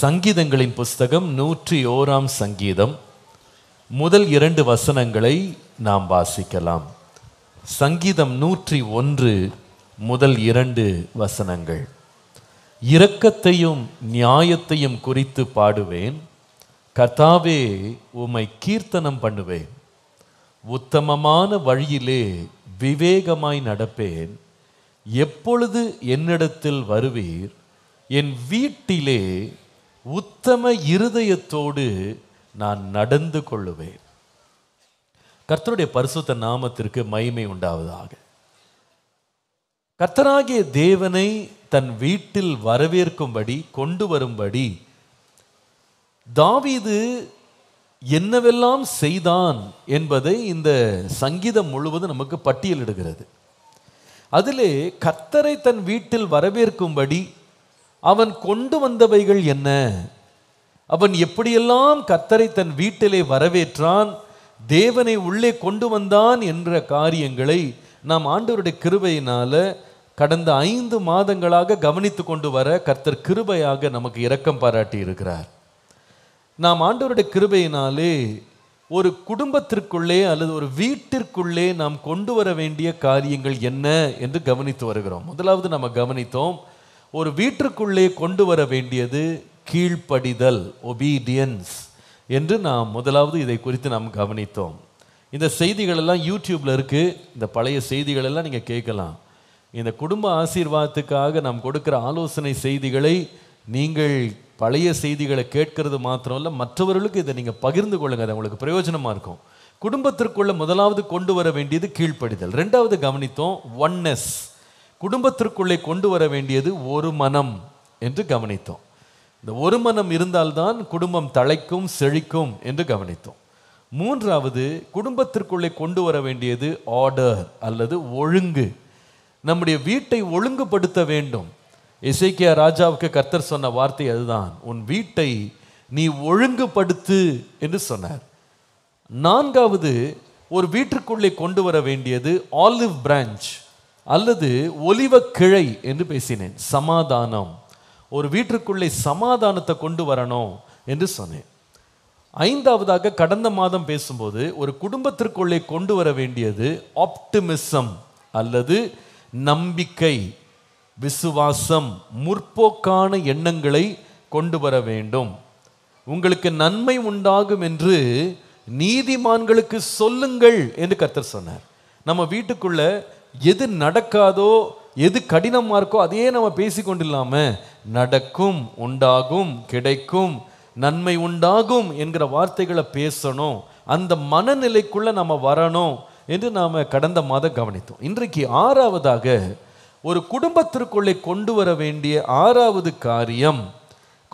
சங்கீதங்களின் புஸ்தகம் நூற்றி ஓராம் சங்கீதம் முதல் இரண்டு வசனங்களை நாம் வாசிக்கலாம் சங்கீதம் நூற்றி ஒன்று முதல் இரண்டு வசனங்கள் இரக்கத்தையும் நியாயத்தையும் குறித்து பாடுவேன் கர்த்தாவே உமை கீர்த்தனம் பண்ணுவேன் உத்தமமான வழியிலே விவேகமாய் நடப்பேன் எப்பொழுது என்னிடத்தில் வருவீர் என் வீட்டிலே உத்தம இருதயத்தோடு நான் நடந்து கொள்ளுவேன் கர்த்தருடைய பரிசுத்த நாமத்திற்கு மகிமை உண்டாவதாக கர்த்தராகிய தேவனை தன் வீட்டில் வரவேற்கும்படி கொண்டு வரும்படி தாவீது என்னவெல்லாம் செய்தான் என்பதை இந்த சங்கீதம் முழுவதும் நமக்கு பட்டியலிடுகிறது அதிலே கர்த்தரை தன் வீட்டில் வரவேற்கும்படி அவன் கொண்டு வந்தவைகள் என்ன அவன் எப்படியெல்லாம் கத்தரை தன் வீட்டிலே வரவேற்றான் தேவனை உள்ளே கொண்டு வந்தான் என்ற காரியங்களை நாம் ஆண்டவருடைய கிருபையினால கடந்த ஐந்து மாதங்களாக கவனித்து கொண்டு வர கர்த்தர் கிருபையாக நமக்கு இரக்கம் பாராட்டி இருக்கிறார் நாம் ஆண்டவருடைய கிருபையினாலே ஒரு குடும்பத்திற்குள்ளே அல்லது ஒரு வீட்டிற்குள்ளே நாம் கொண்டு வர வேண்டிய காரியங்கள் என்ன என்று கவனித்து வருகிறோம் முதலாவது நம்ம கவனித்தோம் ஒரு வீட்டிற்குள்ளே கொண்டு வர வேண்டியது கீழ்ப்படிதல் ஒபீடியன்ஸ் என்று நாம் முதலாவது இதை குறித்து நாம் கவனித்தோம் இந்த செய்திகளெல்லாம் யூடியூப்பில் இருக்குது இந்த பழைய செய்திகளெல்லாம் நீங்கள் கேட்கலாம் இந்த குடும்ப ஆசீர்வாதத்துக்காக நாம் கொடுக்குற ஆலோசனை செய்திகளை நீங்கள் பழைய செய்திகளை கேட்கறது மாத்திரம் இல்லை மற்றவர்களுக்கு இதை நீங்கள் பகிர்ந்து கொள்ளுங்கள் அது உங்களுக்கு பிரயோஜனமாக இருக்கும் குடும்பத்திற்குள்ள முதலாவது கொண்டு வர வேண்டியது கீழ்ப்படிதல் ரெண்டாவது கவனித்தோம் ஒன்னஸ் குடும்பத்திற்குள்ளே கொண்டு வர வேண்டியது ஒரு மனம் என்று கவனித்தோம் இந்த ஒரு மனம் இருந்தால்தான் குடும்பம் தழைக்கும் செழிக்கும் என்று கவனித்தோம் மூன்றாவது குடும்பத்திற்குள்ளே கொண்டு வர வேண்டியது ஆர்டர் அல்லது ஒழுங்கு நம்முடைய வீட்டை ஒழுங்குபடுத்த வேண்டும் இசைக்கியா ராஜாவுக்கு கர்த்தர் சொன்ன வார்த்தை அதுதான் உன் வீட்டை நீ ஒழுங்குபடுத்து என்று சொன்னார் நான்காவது ஒரு வீட்டிற்குள்ளே கொண்டு வர வேண்டியது ஆலிவ் பிரான்ச் அல்லது ஒலிவ கிழை என்று பேசினேன் சமாதானம் ஒரு வீட்டிற்குள்ளே சமாதானத்தை கொண்டு வரணும் என்று சொன்னேன் ஐந்தாவதாக கடந்த மாதம் பேசும்போது ஒரு குடும்பத்திற்குள்ளே கொண்டு வர வேண்டியது ஆப்டிமிசம் அல்லது நம்பிக்கை விசுவாசம் முற்போக்கான எண்ணங்களை கொண்டு வர வேண்டும் உங்களுக்கு நன்மை உண்டாகும் என்று நீதிமான்களுக்கு சொல்லுங்கள் என்று கர்த்தர் சொன்னார் நம்ம வீட்டுக்குள்ள எது நடக்காதோ எது கடினமாக இருக்கோ அதையே நம்ம பேசிக்கொண்டு இல்லாமல் நடக்கும் உண்டாகும் கிடைக்கும் நன்மை உண்டாகும் என்கிற வார்த்தைகளை பேசணும் அந்த மனநிலைக்குள்ளே நம்ம வரணும் என்று நாம் கடந்த மாதம் கவனித்தோம் இன்றைக்கு ஆறாவதாக ஒரு குடும்பத்திற்குள்ளே கொண்டு வர வேண்டிய ஆறாவது காரியம்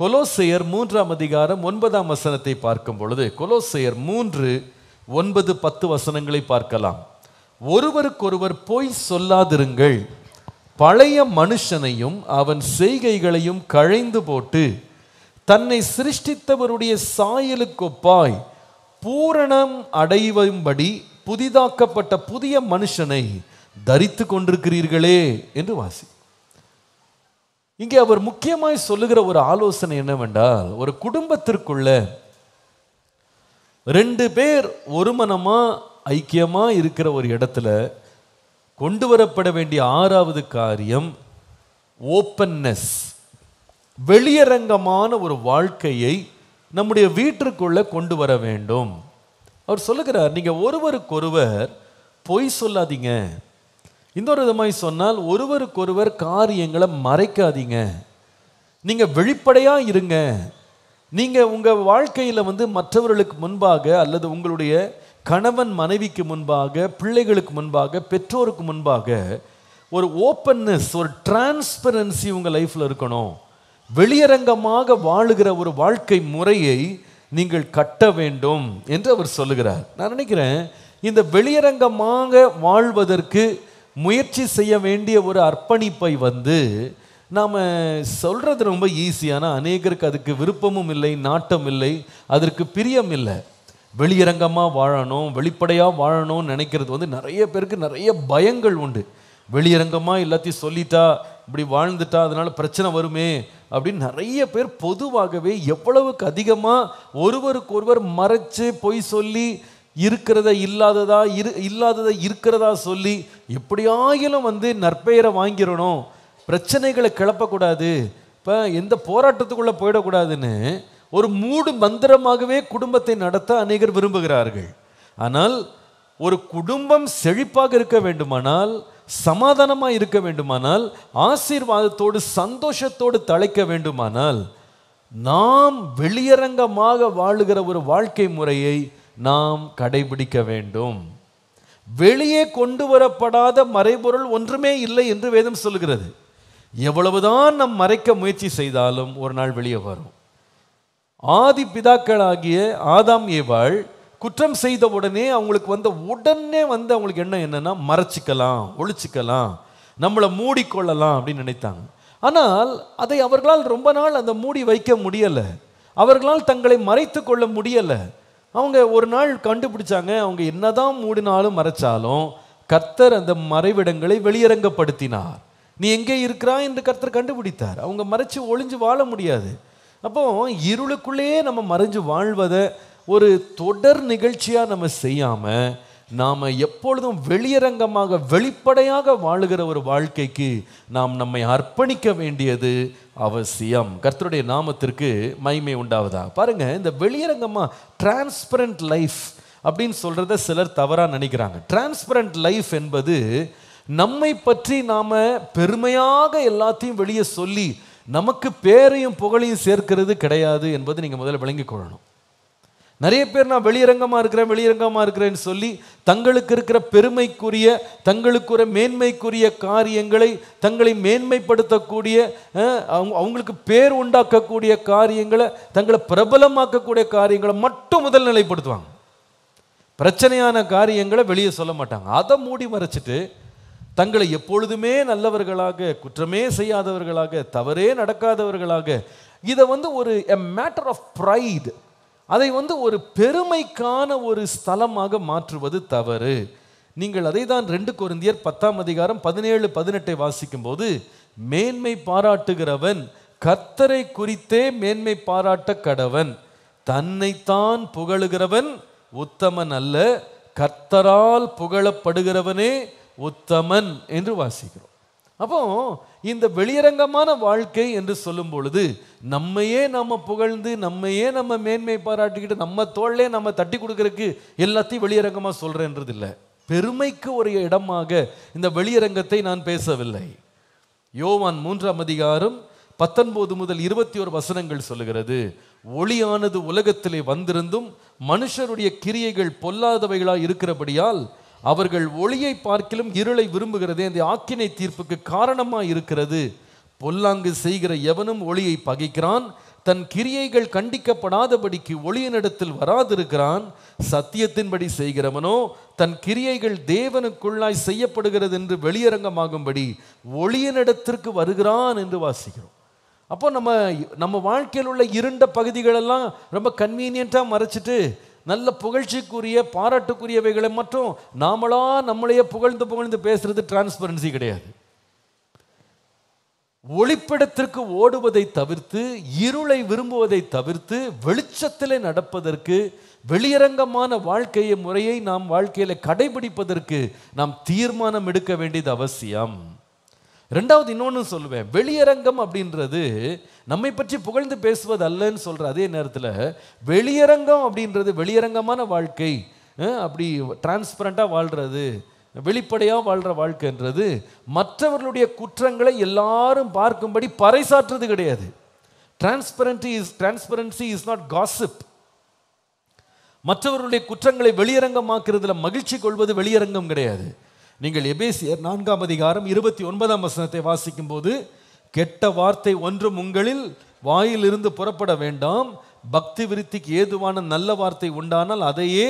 கொலோசையர் மூன்றாம் அதிகாரம் ஒன்பதாம் வசனத்தை பார்க்கும் பொழுது கொலோசையர் மூன்று ஒன்பது பத்து வசனங்களை பார்க்கலாம் ஒருவருக்கொருவர் போய் சொல்லாதிருங்கள் பழைய மனுஷனையும் அவன் செய்கைகளையும் களைந்து போட்டு தன்னை சிருஷ்டித்தவருடைய சாயலுக்கொப்பாய் பூரணம் அடைவும்படி புதிதாக்கப்பட்ட புதிய மனுஷனை தரித்து கொண்டிருக்கிறீர்களே என்று வாசி இங்கே அவர் முக்கியமாய் சொல்லுகிற ஒரு ஆலோசனை என்னவென்றால் ஒரு குடும்பத்திற்குள்ள ரெண்டு பேர் ஒரு மனமாக ஐக்கியமாக இருக்கிற ஒரு இடத்துல கொண்டு வரப்பட வேண்டிய ஆறாவது காரியம் ஓப்பன்னஸ் வெளியரங்கமான ஒரு வாழ்க்கையை நம்முடைய வீட்டிற்குள்ளே கொண்டு வர வேண்டும் அவர் சொல்லுகிறார் நீங்கள் ஒருவருக்கொருவர் பொய் சொல்லாதீங்க இன்னொரு விதமாய் சொன்னால் ஒருவருக்கொருவர் காரியங்களை மறைக்காதீங்க நீங்கள் வெளிப்படையாக இருங்க நீங்கள் உங்கள் வாழ்க்கையில் வந்து மற்றவர்களுக்கு முன்பாக அல்லது உங்களுடைய கணவன் மனைவிக்கு முன்பாக பிள்ளைகளுக்கு முன்பாக பெற்றோருக்கு முன்பாக ஒரு ஓப்பன்னஸ் ஒரு டிரான்ஸ்பரன்சி உங்கள் லைஃப்பில் இருக்கணும் வெளியரங்கமாக வாழுகிற ஒரு வாழ்க்கை முறையை நீங்கள் கட்ட வேண்டும் என்று அவர் சொல்லுகிறார் நான் நினைக்கிறேன் இந்த வெளியரங்கமாக வாழ்வதற்கு முயற்சி செய்ய வேண்டிய ஒரு அர்ப்பணிப்பை வந்து நாம் சொல்கிறது ரொம்ப ஈஸியான அநேகருக்கு அதுக்கு விருப்பமும் இல்லை நாட்டம் இல்லை அதற்கு பிரியம் இல்லை வெளியரங்கமாக வாழணும் வெளிப்படையாக வாழணும்னு நினைக்கிறது வந்து நிறைய பேருக்கு நிறைய பயங்கள் உண்டு வெளியரங்கமாக எல்லாத்தையும் சொல்லிட்டா இப்படி வாழ்ந்துட்டா அதனால் பிரச்சனை வருமே அப்படின்னு நிறைய பேர் பொதுவாகவே எவ்வளவுக்கு அதிகமாக ஒருவருக்கு ஒருவர் மறைச்சு பொய் சொல்லி இருக்கிறத இல்லாததா இரு இல்லாததை இருக்கிறதா சொல்லி எப்படியாயிலும் வந்து நற்பெயரை வாங்கிடணும் பிரச்சனைகளை கிளப்பக்கூடாது இப்போ எந்த போராட்டத்துக்குள்ளே போயிடக்கூடாதுன்னு ஒரு மூடு மந்திரமாகவே குடும்பத்தை நடத்த அநேகர் விரும்புகிறார்கள் ஆனால் ஒரு குடும்பம் செழிப்பாக இருக்க வேண்டுமானால் சமாதானமாக இருக்க வேண்டுமானால் ஆசீர்வாதத்தோடு சந்தோஷத்தோடு தழைக்க வேண்டுமானால் நாம் வெளியரங்கமாக வாழுகிற ஒரு வாழ்க்கை முறையை நாம் கடைபிடிக்க வேண்டும் வெளியே கொண்டு வரப்படாத மறைபொருள் ஒன்றுமே இல்லை என்று வேதம் சொல்கிறது எவ்வளவுதான் நம் மறைக்க முயற்சி செய்தாலும் ஒரு நாள் வெளியே வரும் ஆதி பிதாக்களாகிய ஆதாம் ஏவாள் குற்றம் செய்த உடனே அவங்களுக்கு வந்த உடனே வந்து அவங்களுக்கு என்ன என்னன்னா மறைச்சிக்கலாம் ஒழிச்சிக்கலாம் நம்மளை மூடிக்கொள்ளலாம் அப்படின்னு நினைத்தாங்க ஆனால் அதை அவர்களால் ரொம்ப நாள் அந்த மூடி வைக்க முடியலை அவர்களால் தங்களை மறைத்து கொள்ள முடியலை அவங்க ஒரு நாள் கண்டுபிடிச்சாங்க அவங்க என்னதான் மூடினாலும் மறைச்சாலும் கர்த்தர் அந்த மறைவிடங்களை வெளியரங்கப்படுத்தினார் நீ எங்கே இருக்கிறா என்று கர்த்தர் கண்டுபிடித்தார் அவங்க மறைச்சு ஒளிஞ்சு வாழ முடியாது அப்போ இருளுக்குள்ளேயே நம்ம மறைஞ்சு வாழ்வதை ஒரு தொடர் நிகழ்ச்சியாக நம்ம செய்யாமல் நாம் எப்பொழுதும் வெளியரங்கமாக வெளிப்படையாக வாழுகிற ஒரு வாழ்க்கைக்கு நாம் நம்மை அர்ப்பணிக்க வேண்டியது அவசியம் கர்த்தருடைய நாமத்திற்கு மைமை உண்டாவதா பாருங்கள் இந்த வெளியரங்கமாக டிரான்ஸ்பரண்ட் லைஃப் அப்படின்னு சொல்கிறத சிலர் தவறாக நினைக்கிறாங்க டிரான்ஸ்பரண்ட் லைஃப் என்பது நம்மை பற்றி நாம் பெருமையாக எல்லாத்தையும் வெளியே சொல்லி நமக்கு பேரையும் புகழையும் சேர்க்கிறது கிடையாது என்பது நீங்கள் முதல்ல விளங்கிக் கொள்ளணும் நிறைய பேர் நான் வெளியரங்கமாக இருக்கிறேன் வெளியரங்கமாக இருக்கிறேன்னு சொல்லி தங்களுக்கு இருக்கிற பெருமைக்குரிய தங்களுக்குற மேன்மைக்குரிய காரியங்களை தங்களை மேன்மைப்படுத்தக்கூடிய அவங்க அவங்களுக்கு பேர் உண்டாக்கக்கூடிய காரியங்களை தங்களை பிரபலமாக்கக்கூடிய காரியங்களை மட்டும் முதல் நிலைப்படுத்துவாங்க பிரச்சனையான காரியங்களை வெளியே சொல்ல மாட்டாங்க அதை மூடி மறைச்சிட்டு தங்களை எப்பொழுதுமே நல்லவர்களாக குற்றமே செய்யாதவர்களாக தவறே நடக்காதவர்களாக இதை வந்து ஒரு எ மேட்டர் ஆஃப் ப்ரைடு அதை வந்து ஒரு பெருமைக்கான ஒரு ஸ்தலமாக மாற்றுவது தவறு நீங்கள் அதை தான் ரெண்டு குருந்தியர் பத்தாம் அதிகாரம் பதினேழு பதினெட்டை வாசிக்கும் போது மேன்மை பாராட்டுகிறவன் கர்த்தரை குறித்தே மேன்மை பாராட்ட கடவன் தன்னைத்தான் புகழுகிறவன் உத்தமன் அல்ல கர்த்தரால் புகழப்படுகிறவனே உத்தமன் என்று வாசிக்கிறோம் அப்போ இந்த வெளியரங்கமான வாழ்க்கை என்று சொல்லும் பொழுது நம்மையே நம்ம புகழ்ந்து நம்மையே நம்ம மேன்மை பாராட்டிக்கிட்டு நம்ம தோல்லே நம்ம தட்டி கொடுக்கறதுக்கு எல்லாத்தையும் வெளியரங்கமாக சொல்கிறேன்றது இல்லை பெருமைக்கு ஒரு இடமாக இந்த வெளியரங்கத்தை நான் பேசவில்லை யோவான் மூன்றாம் அதிகாரம் பத்தொன்பது முதல் இருபத்தி ஒரு வசனங்கள் சொல்லுகிறது ஒளியானது உலகத்திலே வந்திருந்தும் மனுஷருடைய கிரியைகள் பொல்லாதவைகளாக இருக்கிறபடியால் அவர்கள் ஒளியை பார்க்கிலும் இருளை விரும்புகிறதே அந்த ஆக்கினை தீர்ப்புக்கு காரணமாக இருக்கிறது பொல்லாங்கு செய்கிற எவனும் ஒளியை பகைக்கிறான் தன் கிரியைகள் கண்டிக்கப்படாதபடிக்கு ஒளியினிடத்தில் வராதிருக்கிறான் சத்தியத்தின்படி செய்கிறவனோ தன் கிரியைகள் தேவனுக்குள்ளாய் செய்யப்படுகிறது என்று வெளியரங்கமாகும்படி ஒளியினிடத்திற்கு வருகிறான் என்று வாசிக்கிறோம் அப்போ நம்ம நம்ம வாழ்க்கையில் உள்ள இருண்ட பகுதிகளெல்லாம் ரொம்ப கன்வீனியண்ட்டாக மறைச்சிட்டு நல்ல புகழ்ச்சிக்குரிய பாராட்டுக்குரியவைகளை மட்டும் நாமளா நம்மளையே புகழ்ந்து புகழ்ந்து பேசுறது டிரான்ஸ்பரன்சி கிடையாது ஒளிப்பிடத்திற்கு ஓடுவதை தவிர்த்து இருளை விரும்புவதை தவிர்த்து வெளிச்சத்திலே நடப்பதற்கு வெளியரங்கமான வாழ்க்கையை முறையை நாம் வாழ்க்கையில் கடைபிடிப்பதற்கு நாம் தீர்மானம் எடுக்க வேண்டியது அவசியம் ரெண்டாவது இன்னொன்று சொல்லுவேன் வெளியரங்கம் அப்படின்றது நம்மை பற்றி புகழ்ந்து பேசுவது அல்லன்னு சொல்கிற அதே நேரத்தில் வெளியரங்கம் அப்படின்றது வெளியரங்கமான வாழ்க்கை அப்படி டிரான்ஸ்பரண்ட்டாக வாழ்கிறது வெளிப்படையாக வாழ்கிற வாழ்க்கைன்றது மற்றவர்களுடைய குற்றங்களை எல்லாரும் பார்க்கும்படி பறைசாற்றுறது கிடையாது transparency is transparency is not gossip மற்றவர்களுடைய குற்றங்களை வெளியரங்கமாக்குறதுல மகிழ்ச்சி கொள்வது வெளியரங்கம் கிடையாது நீங்கள் எபேசியர் நான்காம் அதிகாரம் இருபத்தி ஒன்பதாம் வசனத்தை வாசிக்கும் போது கெட்ட வார்த்தை ஒன்றும் உங்களில் வாயிலிருந்து புறப்பட வேண்டாம் பக்தி விருத்திக்கு ஏதுவான நல்ல வார்த்தை உண்டானால் அதையே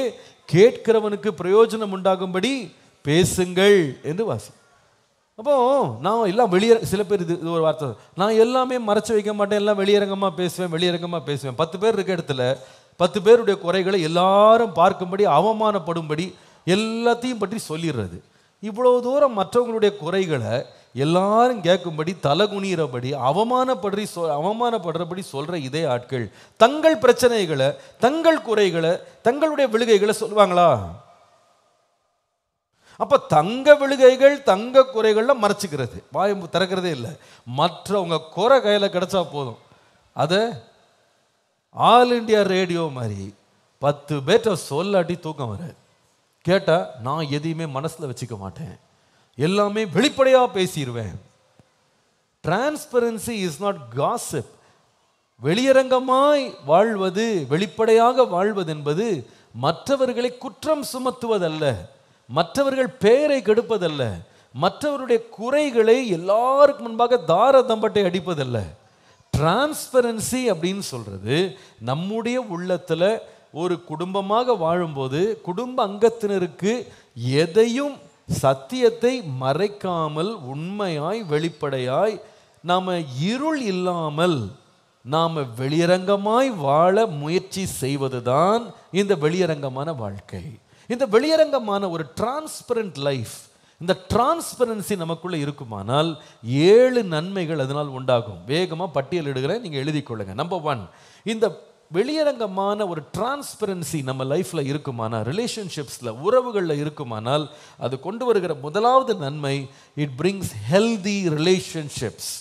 கேட்கிறவனுக்கு பிரயோஜனம் உண்டாகும்படி பேசுங்கள் என்று வாசி அப்போ நான் எல்லாம் வெளியே சில பேர் இது இது ஒரு வார்த்தை நான் எல்லாமே மறைச்சி வைக்க மாட்டேன் எல்லாம் வெளியரங்கமாக பேசுவேன் வெளியரங்கமாக பேசுவேன் பத்து பேர் இருக்க இடத்துல பத்து பேருடைய குறைகளை எல்லாரும் பார்க்கும்படி அவமானப்படும்படி எல்லாத்தையும் பற்றி சொல்லிடுறது இவ்வளோ தூரம் மற்றவங்களுடைய குறைகளை எல்லாரும் கேட்கும்படி தலை குனிகிறபடி அவமானப்படுறி சொ அவமானப்படுறபடி சொல்கிற இதே ஆட்கள் தங்கள் பிரச்சனைகளை தங்கள் குறைகளை தங்களுடைய விழுகைகளை சொல்லுவாங்களா அப்போ தங்க விழுகைகள் தங்க குறைகளில் மறைச்சிக்கிறது வாய் திறக்கிறதே இல்லை மற்றவங்க குறை கையில் கிடச்சா போதும் அதை ஆல் இண்டியா ரேடியோ மாதிரி பத்து பேர்ட்ட சொல்லாட்டி தூக்கம் வராது கேட்டால் நான் எதையுமே மனசில் வச்சுக்க மாட்டேன் எல்லாமே வெளிப்படையாக பேசிடுவேன் டிரான்ஸ்பரன்சி இஸ் நாட் காசிப் வெளியரங்கமாய் வாழ்வது வெளிப்படையாக வாழ்வது என்பது மற்றவர்களை குற்றம் சுமத்துவதல்ல மற்றவர்கள் பெயரை கெடுப்பதல்ல மற்றவருடைய குறைகளை எல்லாருக்கு முன்பாக தார தம்பட்டை அடிப்பதல்ல டிரான்ஸ்பரன்சி அப்படின்னு சொல்கிறது நம்முடைய உள்ளத்தில் ஒரு குடும்பமாக வாழும்போது குடும்ப அங்கத்தினருக்கு எதையும் சத்தியத்தை மறைக்காமல் உண்மையாய் வெளிப்படையாய் நாம் இருள் இல்லாமல் நாம் வெளியரங்கமாய் வாழ முயற்சி செய்வது தான் இந்த வெளியரங்கமான வாழ்க்கை இந்த வெளியரங்கமான ஒரு டிரான்ஸ்பரண்ட் லைஃப் இந்த டிரான்ஸ்பரன்சி நமக்குள்ளே இருக்குமானால் ஏழு நன்மைகள் அதனால் உண்டாகும் வேகமாக பட்டியலிடுகிறேன் நீங்கள் எழுதி கொள்ளுங்கள் நம்பர் ஒன் இந்த வெளியரங்கமான ஒரு டிரான்ஸ்பரன்சி நம்ம லைஃப்பில் இருக்குமானால் ரிலேஷன்ஷிப்ஸில் உறவுகளில் இருக்குமானால் அது கொண்டு வருகிற முதலாவது நன்மை இட் பிரிங்ஸ் ஹெல்தி ரிலேஷன்ஷிப்ஸ்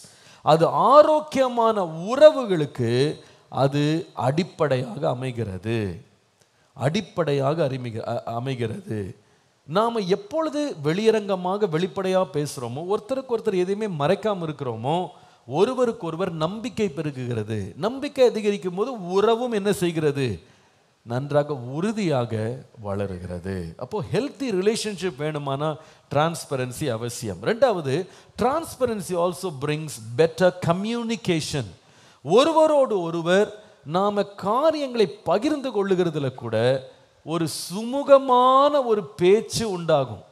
அது ஆரோக்கியமான உறவுகளுக்கு அது அடிப்படையாக அமைகிறது அடிப்படையாக அறிமிக அமைகிறது நாம் எப்பொழுது வெளியரங்கமாக வெளிப்படையாக பேசுகிறோமோ ஒருத்தருக்கு ஒருத்தர் எதையுமே மறைக்காமல் இருக்கிறோமோ ஒருவருக்கொருவர் நம்பிக்கை பெருகுகிறது நம்பிக்கை அதிகரிக்கும் போது உறவும் என்ன செய்கிறது நன்றாக உறுதியாக வளருகிறது அப்போது ஹெல்த்தி ரிலேஷன்ஷிப் வேணுமானா டிரான்ஸ்பரன்சி அவசியம் ரெண்டாவது transparency also brings better communication ஒருவரோடு ஒருவர் நாம் காரியங்களை பகிர்ந்து கொள்ளுகிறதுல கூட ஒரு சுமூகமான ஒரு பேச்சு உண்டாகும்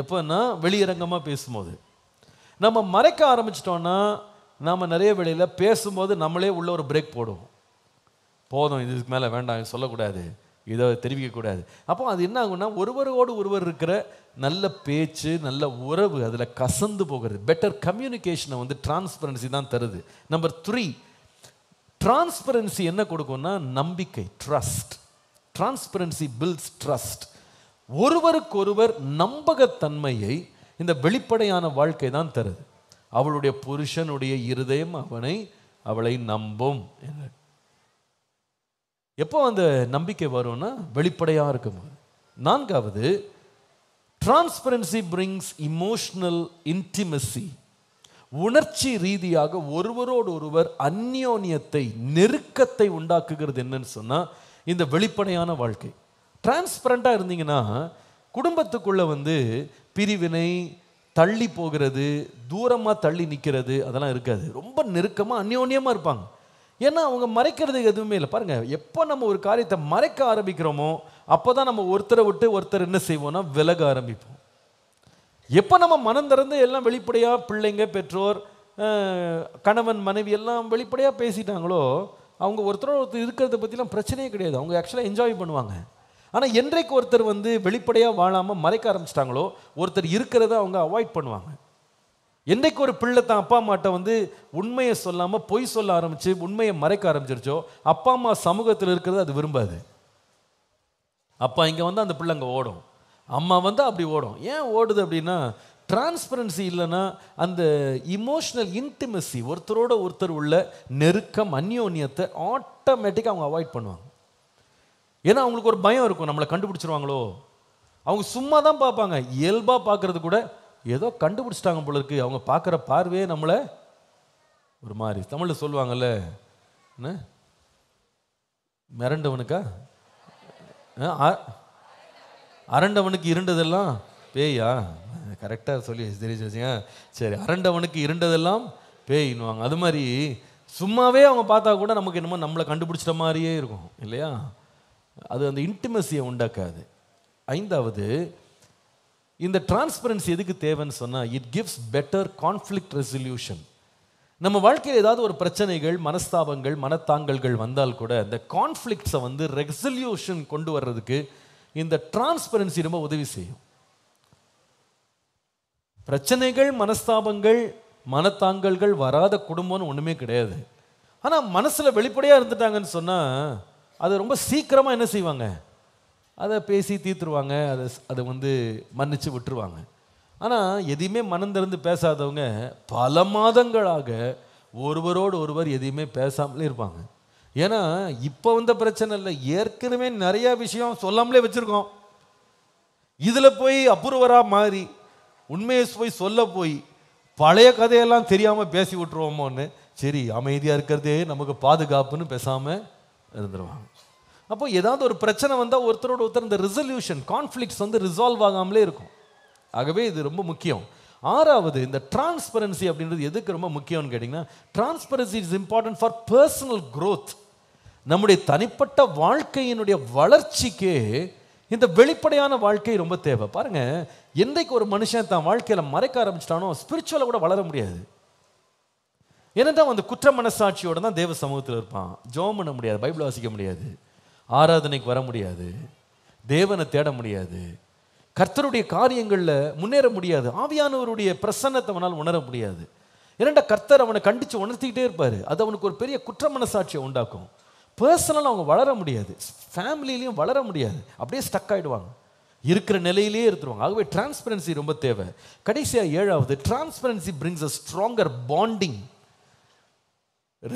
எப்போன்னா வெளியரங்கமாக பேசும்போது நம்ம மறைக்க ஆரம்பிச்சிட்டோன்னா நாம் நிறைய வேளையில் பேசும்போது நம்மளே உள்ள ஒரு பிரேக் போடுவோம் போதும் இதுக்கு மேலே வேண்டாம் சொல்லக்கூடாது இதை தெரிவிக்கக்கூடாது அப்போ அது என்ன ஆகும்னா ஒருவரோடு ஒருவர் இருக்கிற நல்ல பேச்சு நல்ல உறவு அதில் கசந்து போகிறது பெட்டர் கம்யூனிகேஷனை வந்து டிரான்ஸ்பரன்சி தான் தருது நம்பர் த்ரீ டிரான்ஸ்பரன்சி என்ன கொடுக்கும்னா நம்பிக்கை ட்ரஸ்ட் டிரான்ஸ்பரன்சி பில்ஸ் ட்ரஸ்ட் ஒருவருக்கொருவர் நம்பகத்தன்மையை இந்த வெளிப்படையான வாழ்க்கை தான் தருது அவளுடைய புருஷனுடைய இருதயம் அவனை அவளை நம்பும் எப்போ அந்த நம்பிக்கை வரும்னா வெளிப்படையாக இருக்கும் நான்காவது டிரான்ஸ்பரன்சி பிரிங்ஸ் இமோஷனல் இன்டிமசி உணர்ச்சி ரீதியாக ஒருவரோடு ஒருவர் அந்யோன்யத்தை நெருக்கத்தை உண்டாக்குகிறது என்னன்னு சொன்னால் இந்த வெளிப்படையான வாழ்க்கை டிரான்ஸ்பரண்ட்டாக இருந்தீங்கன்னா குடும்பத்துக்குள்ளே வந்து பிரிவினை தள்ளி போகிறது தூரமாக தள்ளி நிற்கிறது அதெல்லாம் இருக்காது ரொம்ப நெருக்கமாக அந்யோன்யமாக இருப்பாங்க ஏன்னா அவங்க மறைக்கிறது எதுவுமே இல்லை பாருங்கள் எப்போ நம்ம ஒரு காரியத்தை மறைக்க ஆரம்பிக்கிறோமோ அப்போ தான் நம்ம ஒருத்தரை விட்டு ஒருத்தர் என்ன செய்வோம்னா விலக ஆரம்பிப்போம் எப்போ நம்ம மனம் திறந்து எல்லாம் வெளிப்படையாக பிள்ளைங்க பெற்றோர் கணவன் மனைவி எல்லாம் வெளிப்படையாக பேசிட்டாங்களோ அவங்க ஒருத்தரோட ஒருத்தர் இருக்கிறத பற்றிலாம் பிரச்சனையே கிடையாது அவங்க ஆக்சுவலாக என்ஜாய் பண்ணுவாங்க ஆனால் என்றைக்கு ஒருத்தர் வந்து வெளிப்படையாக வாழாமல் மறைக்க ஆரம்பிச்சிட்டாங்களோ ஒருத்தர் இருக்கிறத அவங்க அவாய்ட் பண்ணுவாங்க என்றைக்கு ஒரு பிள்ளை தான் அப்பா அம்மாட்ட வந்து உண்மையை சொல்லாமல் பொய் சொல்ல ஆரம்பித்து உண்மையை மறைக்க ஆரம்பிச்சிருச்சோ அப்பா அம்மா சமூகத்தில் இருக்கிறத அது விரும்பாது அப்பா இங்கே வந்து அந்த பிள்ளை அங்கே ஓடும் அம்மா வந்து அப்படி ஓடும் ஏன் ஓடுது அப்படின்னா டிரான்ஸ்பரன்சி இல்லைன்னா அந்த இமோஷனல் இன்டிமசி ஒருத்தரோட ஒருத்தர் உள்ள நெருக்கம் அந்யோன்யத்தை ஆட்டோமேட்டிக்காக அவங்க அவாய்ட் பண்ணுவாங்க ஏன்னா அவங்களுக்கு ஒரு பயம் இருக்கும் நம்மளை கண்டுபிடிச்சிருவாங்களோ அவங்க சும்மா தான் பார்ப்பாங்க இயல்பாக பார்க்குறது கூட ஏதோ கண்டுபிடிச்சிட்டாங்க போல இருக்கு அவங்க பார்க்குற பார்வையே நம்மளை ஒரு மாதிரி தமிழில் சொல்லுவாங்கல்ல என்ன மிரண்டவனுக்கா அரண்டவனுக்கு இருண்டதெல்லாம் பேயா கரெக்டாக சொல்லி தெரிஞ்சு சரி அரண்டவனுக்கு இருண்டதெல்லாம் பேயின்வாங்க அது மாதிரி சும்மாவே அவங்க பார்த்தா கூட நமக்கு என்னமோ நம்மளை கண்டுபிடிச்சிட்ட மாதிரியே இருக்கும் இல்லையா அது அந்த இன்டிமசியை உண்டாக்காது ஐந்தாவது இந்த டிரான்ஸ்பரன்சி எதுக்கு தேவைன்னு சொன்னால் it gives better conflict resolution நம்ம வாழ்க்கையில் ஏதாவது ஒரு பிரச்சனைகள் மனஸ்தாபங்கள் மனத்தாங்கல்கள் வந்தால் கூட இந்த கான்ஃப்ளிக்ட்ஸை வந்து ரெசல்யூஷன் கொண்டு வர்றதுக்கு இந்த டிரான்ஸ்பரன்சி ரொம்ப உதவி செய்யும் பிரச்சனைகள் மனஸ்தாபங்கள் மனத்தாங்கல்கள் வராத குடும்பம்னு ஒன்றுமே கிடையாது ஆனால் மனசில் வெளிப்படையாக இருந்துட்டாங்கன்னு சொன்னால் அதை ரொம்ப சீக்கிரமாக என்ன செய்வாங்க அதை பேசி தீர்த்துருவாங்க அதை அதை வந்து மன்னித்து விட்டுருவாங்க ஆனால் எதையுமே மனந்திறந்து பேசாதவங்க பல மாதங்களாக ஒருவரோடு ஒருவர் எதையுமே பேசாமலே இருப்பாங்க ஏன்னா இப்போ வந்த பிரச்சனை இல்லை ஏற்கனவே நிறையா விஷயம் சொல்லாமலே வச்சுருக்கோம் இதில் போய் அப்புறவராக மாறி உண்மையை போய் சொல்ல போய் பழைய கதையெல்லாம் தெரியாமல் பேசி விட்டுருவோமோன்னு சரி அமைதியாக இருக்கிறதே நமக்கு பாதுகாப்புன்னு பேசாமல் இருந்துருவாங்க அப்போ ஏதாவது ஒரு பிரச்சனை வந்தால் ஒருத்தரோட ஒருத்தர் இந்த ரிசல்யூஷன் கான்ஃப்ளிக்ஸ் வந்து ரிசால்வ் ஆகாமலே இருக்கும் ஆகவே இது ரொம்ப முக்கியம் ஆறாவது இந்த டிரான்ஸ்பரன்சி அப்படின்றது எதுக்கு ரொம்ப முக்கியம்னு கேட்டிங்கன்னா transparency is important for personal growth நம்முடைய தனிப்பட்ட வாழ்க்கையினுடைய வளர்ச்சிக்கே இந்த வெளிப்படையான வாழ்க்கை ரொம்ப தேவை பாருங்கள் என்றைக்கு ஒரு மனுஷன் தான் வாழ்க்கையில் மறைக்க ஆரம்பிச்சிட்டானோ ஸ்பிரிச்சுவலாக கூட வளர முடியாது ஏன்னா அந்த குற்ற மனசாட்சியோட தான் தேவ சமூகத்தில் இருப்பான் ஜோம் பண்ண முடியாது பைபிள் வாசிக்க முடியாது ஆராதனைக்கு வர முடியாது தேவனை தேட முடியாது கர்த்தருடைய காரியங்களில் முன்னேற முடியாது ஆவியானவருடைய பிரசன்னத்தை அவனால் உணர முடியாது இரண்டா கர்த்தர் அவனை கண்டித்து உணர்த்திக்கிட்டே இருப்பார் அது அவனுக்கு ஒரு பெரிய குற்ற மனசாட்சியை உண்டாக்கும் பர்சனலாக அவங்க வளர முடியாது ஃபேமிலியிலையும் வளர முடியாது அப்படியே ஸ்டக் ஆகிடுவாங்க இருக்கிற நிலையிலே இருத்துருவாங்க ஆகவே டிரான்ஸ்பரன்சி ரொம்ப தேவை கடைசியாக ஏழாவது transparency brings a stronger bonding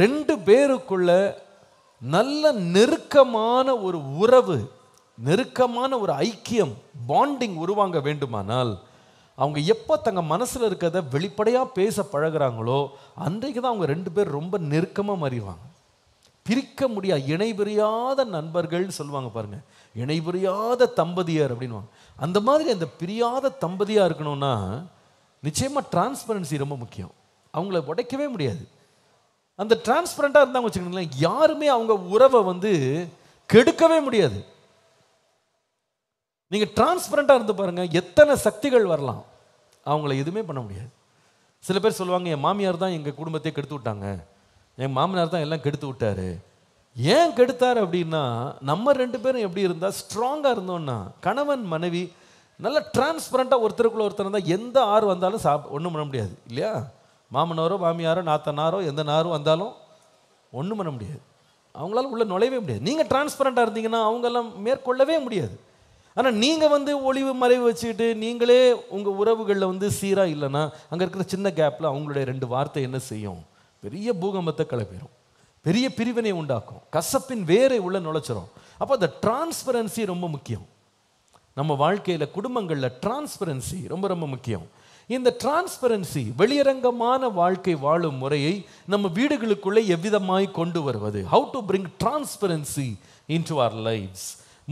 ரெண்டு பேருக்குள்ள நல்ல நெருக்கமான ஒரு உறவு நெருக்கமான ஒரு ஐக்கியம் பாண்டிங் உருவாங்க வேண்டுமானால் அவங்க எப்போ தங்கள் மனசில் இருக்கிறத வெளிப்படையாக பேச பழகிறாங்களோ அன்றைக்கு தான் அவங்க ரெண்டு பேர் ரொம்ப நெருக்கமாக மறிவாங்க பிரிக்க முடியாது இணைபிரியாத நண்பர்கள்னு சொல்லுவாங்க பாருங்கள் இணைபிரியாத தம்பதியார் அப்படின்வாங்க அந்த மாதிரி அந்த பிரியாத தம்பதியாக இருக்கணும்னா நிச்சயமாக டிரான்ஸ்பரன்சி ரொம்ப முக்கியம் அவங்கள உடைக்கவே முடியாது அந்த டிரான்ஸ்பரண்டாக இருந்தாங்க வச்சுக்கோங்களேன் யாருமே அவங்க உறவை வந்து கெடுக்கவே முடியாது நீங்கள் டிரான்ஸ்பரண்டாக இருந்து பாருங்கள் எத்தனை சக்திகள் வரலாம் அவங்கள எதுவுமே பண்ண முடியாது சில பேர் சொல்லுவாங்க என் மாமியார் தான் எங்கள் குடும்பத்தையே கெடுத்து விட்டாங்க என் மாமனார் தான் எல்லாம் கெடுத்து விட்டார் ஏன் கெடுத்தார் அப்படின்னா நம்ம ரெண்டு பேரும் எப்படி இருந்தால் ஸ்ட்ராங்காக இருந்தோம்னா கணவன் மனைவி நல்லா டிரான்ஸ்பரண்ட்டாக ஒருத்தருக்குள்ள ஒருத்தர் இருந்தால் எந்த ஆறு வந்தாலும் சாப் ஒன்றும் பண்ண முடியாது இல்லையா மாமனாரோ மாமியாரோ நாத்தனாரோ எந்த நாரோ வந்தாலும் ஒன்றும் பண்ண முடியாது அவங்களால உள்ளே நுழையவே முடியாது நீங்கள் டிரான்ஸ்பரண்ட்டாக இருந்தீங்கன்னா அவங்கெல்லாம் மேற்கொள்ளவே முடியாது ஆனால் நீங்கள் வந்து ஒளிவு மறைவு வச்சுக்கிட்டு நீங்களே உங்கள் உறவுகளில் வந்து சீராக இல்லைன்னா அங்கே இருக்கிற சின்ன கேப்பில் அவங்களுடைய ரெண்டு வார்த்தை என்ன செய்யும் பெரிய பூகம்பத்தை கிளப்பிடும் பெரிய பிரிவினை உண்டாக்கும் கசப்பின் வேரை உள்ள நுழைச்சிரும் அப்போ அந்த டிரான்ஸ்பரன்சி ரொம்ப முக்கியம் நம்ம வாழ்க்கையில் குடும்பங்களில் டிரான்ஸ்பரன்சி ரொம்ப ரொம்ப முக்கியம் இந்த டிரான்ஸ்பரன்சி வெளியரங்கமான வாழ்க்கை வாழும் முறையை நம்ம வீடுகளுக்குள்ளே எவ்விதமாய் கொண்டு வருவது how to bring transparency into our lives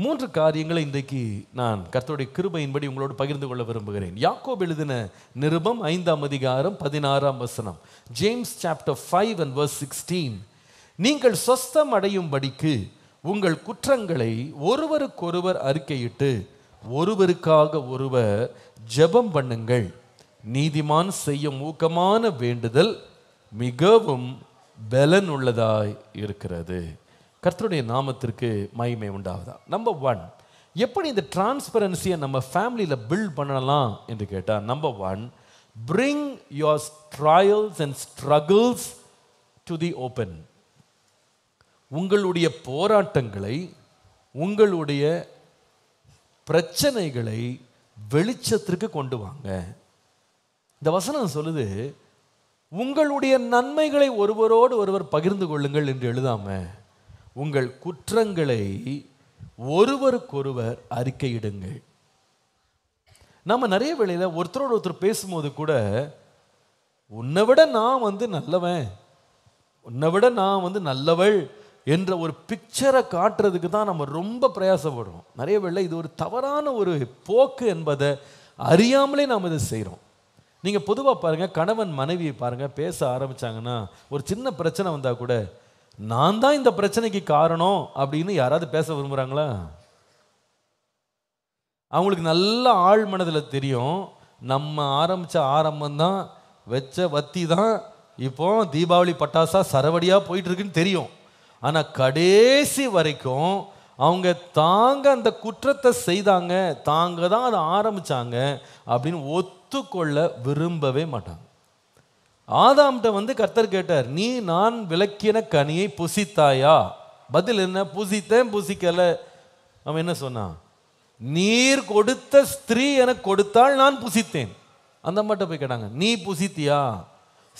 மூன்று காரியங்களை இன்றைக்கு நான் கர்த்தருடைய கிருபையின்படி உங்களோடு பகிர்ந்து கொள்ள விரும்புகிறேன் யாக்கோப் எழுதின நிருபம் ஐந்தாம் அதிகாரம் பதினாறாம் வசனம் James chapter five and verse sixteen நீங்கள் சொஸ்தம் அடையும்படிக்கு உங்கள் குற்றங்களை ஒருவருக்கொருவர் அறிக்கையிட்டு ஒருவருக்காக ஒருவர் ஜெபம் பண்ணுங்கள் நீதிமான் செய்யும் ஊக்கமான வேண்டுதல் மிகவும் பலன் உள்ளதாய் இருக்கிறது கர்த்தருடைய நாமத்திற்கு மகிமை உண்டாவதா நம்பர் ஒன் எப்படி இந்த டிரான்ஸ்பரன்சியை நம்ம ஃபேமிலியில் பில்ட் பண்ணலாம் என்று கேட்டால் number one bring your trials and struggles to the open உங்களுடைய போராட்டங்களை உங்களுடைய பிரச்சனைகளை வெளிச்சத்திற்கு கொண்டு வாங்க இந்த வசனம் சொல்லுது உங்களுடைய நன்மைகளை ஒருவரோடு ஒருவர் பகிர்ந்து கொள்ளுங்கள் என்று எழுதாம உங்கள் குற்றங்களை ஒருவருக்கொருவர் அறிக்கையிடுங்கள் நம்ம நிறைய வேளையில் ஒருத்தரோட ஒருத்தர் பேசும்போது கூட உன்னை விட நான் வந்து நல்லவன் உன்னை விட நான் வந்து நல்லவள் என்ற ஒரு பிக்சரை காட்டுறதுக்கு தான் நம்ம ரொம்ப பிரயாசப்படுறோம் நிறைய வேளை இது ஒரு தவறான ஒரு போக்கு என்பதை அறியாமலே நாம் இதை செய்கிறோம் நீங்கள் பொதுவாக பாருங்கள் கணவன் மனைவியை பாருங்கள் பேச ஆரம்பித்தாங்கன்னா ஒரு சின்ன பிரச்சனை வந்தால் கூட நான் தான் இந்த பிரச்சனைக்கு காரணம் அப்படின்னு யாராவது பேச விரும்புகிறாங்களா அவங்களுக்கு நல்ல ஆள் மனதில் தெரியும் நம்ம ஆரம்பித்த ஆரம்பம் தான் வச்ச வத்தி தான் இப்போ தீபாவளி பட்டாசா சரவடியாக போயிட்டுருக்குன்னு தெரியும் ஆனால் கடைசி வரைக்கும் அவங்க தாங்க அந்த குற்றத்தை செய்தாங்க தாங்க தான் அதை ஆரம்பித்தாங்க அப்படின்னு ஒத்துக்கொள்ள விரும்பவே மாட்டாங்க ஆதாம்கிட்ட வந்து கர்த்தர் கேட்டார் நீ நான் விளக்கின கனியை புசித்தாயா பதில் என்ன புசித்தேன் புசிக்கலை அவன் என்ன சொன்னான் நீர் கொடுத்த ஸ்திரீ என கொடுத்தால் நான் புசித்தேன் அந்த மாட்ட போய் கேட்டாங்க நீ புசித்தியா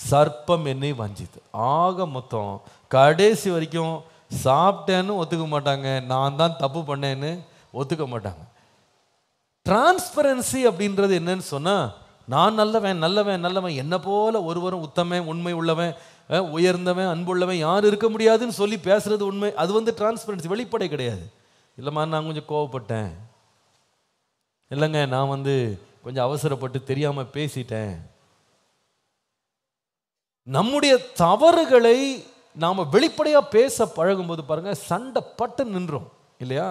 சர்ப்பம் என்னை வஞ்சித்து ஆக மொத்தம் கடைசி வரைக்கும் சாப்பிட்டேன்னு ஒத்துக்க மாட்டாங்க நான் தான் தப்பு பண்ணேன்னு ஒத்துக்க மாட்டாங்க டிரான்ஸ்பரன்சி அப்படின்றது என்னன்னு சொன்னால் நான் நல்லவன் நல்லவன் நல்லவன் என்னை போல ஒருவரும் உத்தமன் உண்மை உள்ளவன் உயர்ந்தவன் அன்புள்ளவன் யார் இருக்க முடியாதுன்னு சொல்லி பேசுறது உண்மை அது வந்து டிரான்ஸ்பரன்சி வெளிப்படை கிடையாது இல்லைம்மா நான் கொஞ்சம் கோவப்பட்டேன் இல்லைங்க நான் வந்து கொஞ்சம் அவசரப்பட்டு தெரியாமல் பேசிட்டேன் நம்முடைய தவறுகளை நாம் வெளிப்படையாக பேச பழகும்போது பாருங்கள் சண்டை பட்டு நின்றோம் இல்லையா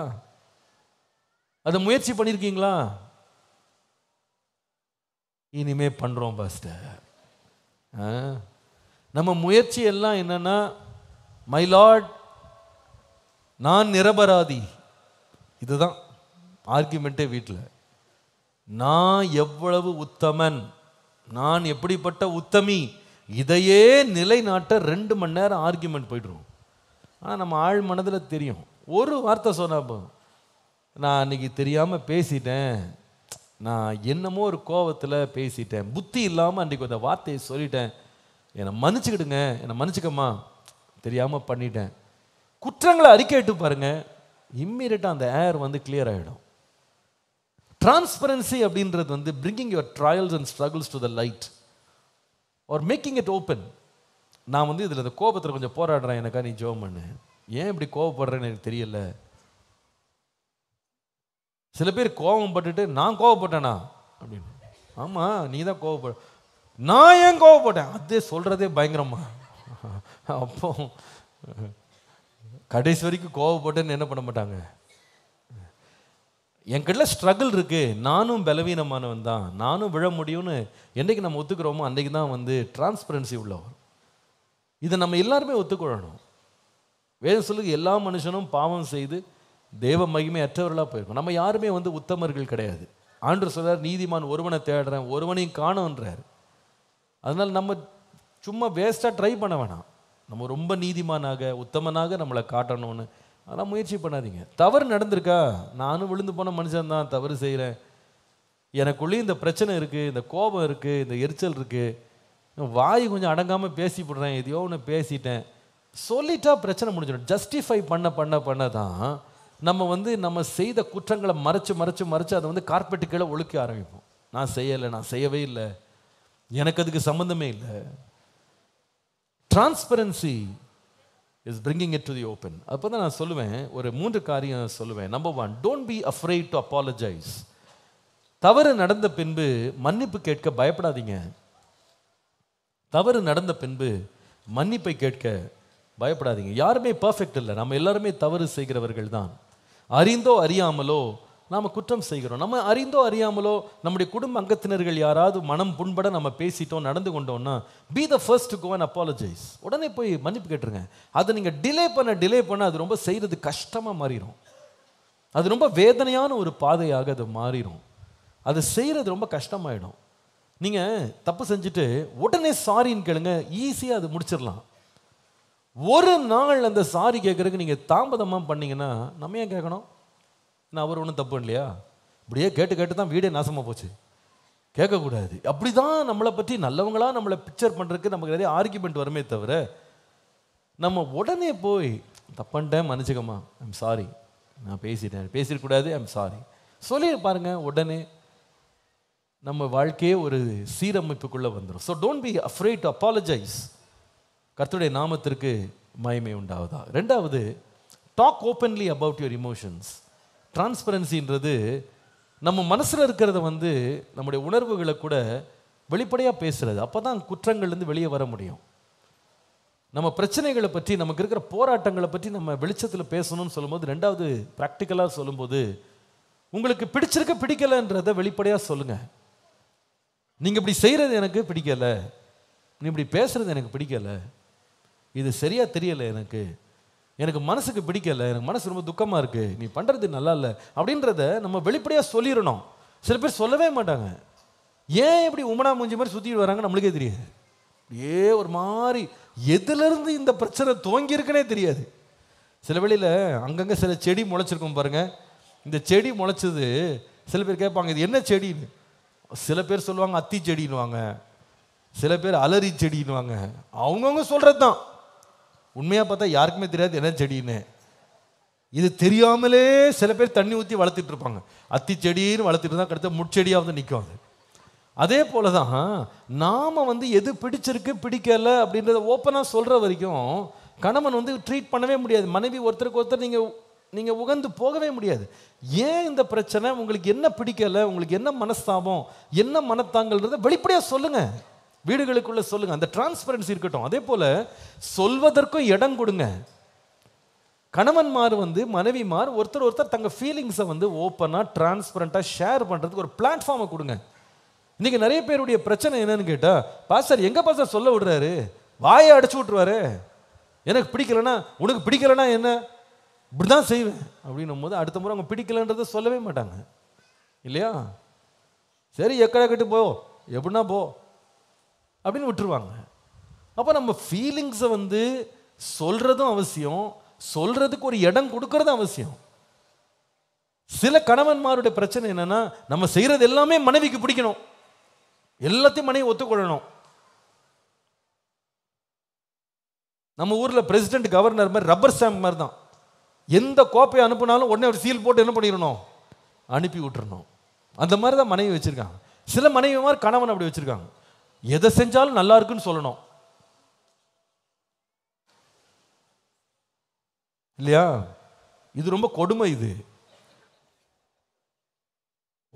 அதை முயற்சி பண்ணியிருக்கீங்களா இனிமே பண்ணுறோம் பாஸ்டர் நம்ம முயற்சி எல்லாம் என்னென்னா மைலாட் நான் நிரபராதி இதுதான் ஆர்குமெண்ட்டே வீட்டில் நான் எவ்வளவு உத்தமன் நான் எப்படிப்பட்ட உத்தமி இதையே நிலைநாட்ட ரெண்டு மணி நேரம் ஆர்கியூமெண்ட் போய்ட்டுருவோம் ஆனால் நம்ம ஆழ் மனதில் தெரியும் ஒரு வார்த்தை சொன்ன போதும் நான் அன்றைக்கி தெரியாமல் பேசிட்டேன் நான் என்னமோ ஒரு கோவத்தில் பேசிட்டேன் புத்தி இல்லாமல் அன்றைக்கி அந்த வார்த்தையை சொல்லிட்டேன் என்னை மன்னிச்சுக்கிடுங்க என்னை மன்னிச்சுக்கம்மா தெரியாமல் பண்ணிட்டேன் குற்றங்களை அறிக்கையிட்டு பாருங்கள் இம்மீடியட்டாக அந்த ஏர் வந்து கிளியர் ஆகிடும் டிரான்ஸ்பரன்சி அப்படின்றது வந்து bringing your trials and struggles to the light or making it open நான் வந்து இதில் இந்த கோபத்தில் கொஞ்சம் போராடுறேன் எனக்கா நீ ஜோம் பண்ணு ஏன் இப்படி கோவப்படுறேன்னு எனக்கு தெரியல சில பேர் கோபம் பட்டுட்டு நான் கோவப்பட்டேனா அப்படின்னு ஆமாம் நீ தான் கோவப்பட நான் ஏன் கோவப்பட்டேன் அதே சொல்கிறதே பயங்கரமா அப்போ கடைசி வரைக்கும் கோவப்பட்டேன்னு என்ன பண்ண மாட்டாங்க என்கிட்ட ஸ்ட்ரகிள் இருக்குது நானும் பலவீனமானவன் தான் நானும் விழ முடியும்னு என்றைக்கு நம்ம ஒத்துக்கிறோமோ அன்றைக்கு தான் வந்து டிரான்ஸ்பரன்சி உள்ளவர் இதை நம்ம எல்லாருமே ஒத்துக்கொள்ளணும் வேத சொல்லுக்கு எல்லா மனுஷனும் பாவம் செய்து தேவ மகிமை அற்றவர்களாக போயிருக்கோம் நம்ம யாருமே வந்து உத்தமர்கள் கிடையாது ஆண்டு சொல்கிறார் நீதிமான் ஒருவனை தேடுறேன் ஒருவனையும் காணுன்றார் அதனால் நம்ம சும்மா வேஸ்ட்டாக ட்ரை பண்ண வேணாம் நம்ம ரொம்ப நீதிமானாக உத்தமனாக நம்மளை காட்டணும்னு அதெல்லாம் முயற்சி பண்ணாதீங்க தவறு நடந்திருக்கா நானும் விழுந்து போன மனுஷன் தான் தவறு செய்கிறேன் எனக்குள்ளேயும் இந்த பிரச்சனை இருக்குது இந்த கோபம் இருக்குது இந்த எரிச்சல் இருக்குது வாய் கொஞ்சம் அடங்காமல் பேசி போடுறேன் எதையோ ஒன்று பேசிட்டேன் சொல்லிட்டா பிரச்சனை முடிஞ்சிடும் ஜஸ்டிஃபை பண்ண பண்ண பண்ண தான் நம்ம வந்து நம்ம செய்த குற்றங்களை மறைச்சு மறைச்சு மறைச்சு அதை வந்து கார்பெட்டு கீழே ஒழுக்க ஆரம்பிப்போம் நான் செய்யலை நான் செய்யவே இல்லை எனக்கு அதுக்கு சம்மந்தமே இல்லை transparency is bringing it to the open அப்போ தான் நான் சொல்லுவேன் ஒரு மூன்று காரியம் சொல்லுவேன் number one don't be afraid to apologise தவறு நடந்த பின்பு மன்னிப்பு கேட்க பயப்படாதீங்க தவறு நடந்த பின்பு மன்னிப்பை கேட்க பயப்படாதீங்க யாருமே பர்ஃபெக்ட் இல்லை நம்ம எல்லாருமே தவறு செய்கிறவர்கள் தான் அறிந்தோ அறியாமலோ நாம் குற்றம் செய்கிறோம் நம்ம அறிந்தோ அறியாமலோ நம்முடைய குடும்ப அங்கத்தினர்கள் யாராவது மனம் புண்பட நம்ம பேசிட்டோம் நடந்து கொண்டோம்னா be the first go and apologise உடனே போய் மன்னிப்பு கேட்டுருங்க அதை நீங்கள் டிலே பண்ண டிலே பண்ண அது ரொம்ப செய்கிறது கஷ்டமாக மாறிடும் அது ரொம்ப வேதனையான ஒரு பாதையாக அது மாறிடும் அது செய்கிறது ரொம்ப கஷ்டமாயிடும் நீங்கள் தப்பு செஞ்சுட்டு உடனே சாரின்னு கேளுங்க ஈஸியாக அது முடிச்சிடலாம் ஒரு நாள் அந்த சாரி கேட்குறதுக்கு நீங்கள் தாமதமாக பண்ணிங்கன்னா நம்ம ஏன் கேட்கணும் நான் அவர் ஒன்றும் தப்பு இல்லையா இப்படியே கேட்டு கேட்டு தான் வீடே நாசமாக போச்சு கேட்கக்கூடாது அப்படி தான் நம்மளை பற்றி நல்லவங்களாக நம்மளை பிக்சர் பண்ணுறதுக்கு நமக்கு நிறைய ஆர்குமெண்ட் வருமே தவிர நம்ம உடனே போய் தப்பன்ட்டேன் மன்னிச்சுக்கம்மா ஐம் சாரி நான் பேசிட்டேன் பேசிடக்கூடாது ஐம் சாரி சொல்லி பாருங்கள் உடனே நம்ம வாழ்க்கையே ஒரு சீரமைப்புக்குள்ளே வந்துடும் so don't be afraid to apologise கர்த்துடைய நாமத்திற்கு மயமை உண்டாவதா ரெண்டாவது talk openly about your emotions டிரான்ஸ்பரன்சின்றது நம்ம மனசில் இருக்கிறத வந்து நம்முடைய உணர்வுகளை கூட வெளிப்படையாக பேசுகிறது அப்போ தான் குற்றங்கள்லேருந்து வெளியே வர முடியும் நம்ம பிரச்சனைகளை பற்றி நமக்கு இருக்கிற போராட்டங்களை பற்றி நம்ம வெளிச்சத்தில் பேசணும்னு சொல்லும்போது ரெண்டாவது ப்ராக்டிக்கலாக சொல்லும்போது உங்களுக்கு பிடிச்சிருக்க பிடிக்கலைன்றத வெளிப்படையாக சொல்லுங்கள் நீங்கள் இப்படி செய்கிறது எனக்கு பிடிக்கலை நீ இப்படி பேசுகிறது எனக்கு பிடிக்கலை இது சரியாக தெரியலை எனக்கு எனக்கு மனசுக்கு பிடிக்கல எனக்கு மனசு ரொம்ப துக்கமாக இருக்குது நீ பண்ணுறது நல்லா இல்லை அப்படின்றத நம்ம வெளிப்படையாக சொல்லிடணும் சில பேர் சொல்லவே மாட்டாங்க ஏன் இப்படி உமனா மூஞ்சி மாதிரி சுற்றிட்டு வராங்க நம்மளுக்கே தெரியாது ஏ ஒரு மாதிரி எதுலேருந்து இந்த பிரச்சனை துவங்கியிருக்குனே தெரியாது சில வெளியில் அங்கங்கே சில செடி முளைச்சிருக்கோம் பாருங்கள் இந்த செடி முளைச்சது சில பேர் கேட்பாங்க இது என்ன செடின்னு சில பேர் சொல்லுவாங்க அத்தி செடின்னுவாங்க சில பேர் அலரி செடின்னுவாங்க அவங்கவுங்க சொல்கிறது தான் உண்மையாக பார்த்தா யாருக்குமே தெரியாது என்ன செடின்னு இது தெரியாமலே சில பேர் தண்ணி ஊற்றி வளர்த்துட்டு இருப்பாங்க அத்தி செடின்னு வளர்த்துட்டு தான் கிடத்த முட்செடியாக வந்து நிற்கும் அது அதே போல தான் நாம் வந்து எது பிடிச்சிருக்கு பிடிக்கல அப்படின்றத ஓப்பனாக சொல்கிற வரைக்கும் கணவன் வந்து ட்ரீட் பண்ணவே முடியாது மனைவி ஒருத்தருக்கு ஒருத்தர் நீங்கள் நீங்கள் உகந்து போகவே முடியாது ஏன் இந்த பிரச்சனை உங்களுக்கு என்ன பிடிக்கலை உங்களுக்கு என்ன மனஸ்தாபம் என்ன மனத்தாங்கன்றதை வெளிப்படையாக சொல்லுங்கள் வீடுகளுக்குள்ளே சொல்லுங்கள் அந்த டிரான்ஸ்பரன்சி இருக்கட்டும் அதே போல சொல்வதற்கும் இடம் கொடுங்க கணவன்மார் வந்து மனைவிமார் ஒருத்தர் ஒருத்தர் தங்கள் ஃபீலிங்ஸை வந்து ஓப்பனாக டிரான்ஸ்பரண்டாக ஷேர் பண்ணுறதுக்கு ஒரு பிளாட்ஃபார்மை கொடுங்க இன்றைக்கி நிறைய பேருடைய பிரச்சனை என்னன்னு கேட்டால் பாஸ்டர் எங்கே பாஸ்டர் சொல்ல விடுறாரு வாயை அடைச்சி விட்ருவாரு எனக்கு பிடிக்கலன்னா உனக்கு பிடிக்கலன்னா என்ன இப்படி தான் செய்வேன் அப்படின்னும் போது அடுத்த முறை அவங்க பிடிக்கலன்றதை சொல்லவே மாட்டாங்க இல்லையா சரி எக்கடை கட்டு போ எப்படின்னா போ அப்படின்னு விட்டுருவாங்க அப்போ நம்ம ஃபீலிங்ஸை வந்து சொல்கிறதும் அவசியம் சொல்கிறதுக்கு ஒரு இடம் கொடுக்கறதும் அவசியம் சில கணவன்மாருடைய பிரச்சனை என்னென்னா நம்ம செய்கிறது எல்லாமே மனைவிக்கு பிடிக்கணும் எல்லாத்தையும் மனைவி ஒத்துக்கொள்ளணும் நம்ம ஊரில் பிரசிடென்ட் கவர்னர் மாதிரி ரப்பர் ஸ்டாம்ப் மாதிரி தான் எந்த கோப்பையை அனுப்புனாலும் உடனே ஒரு சீல் போட்டு என்ன பண்ணிடணும் அனுப்பி விட்டுறணும் அந்த மாதிரி தான் மனைவி வச்சுருக்காங்க சில மனைவி மாதிரி கணவன் அப்படி வச்சுருக்காங்க எதை செஞ்சாலும் நல்லா இருக்குன்னு சொல்லணும் இல்லையா இது ரொம்ப கொடுமை இது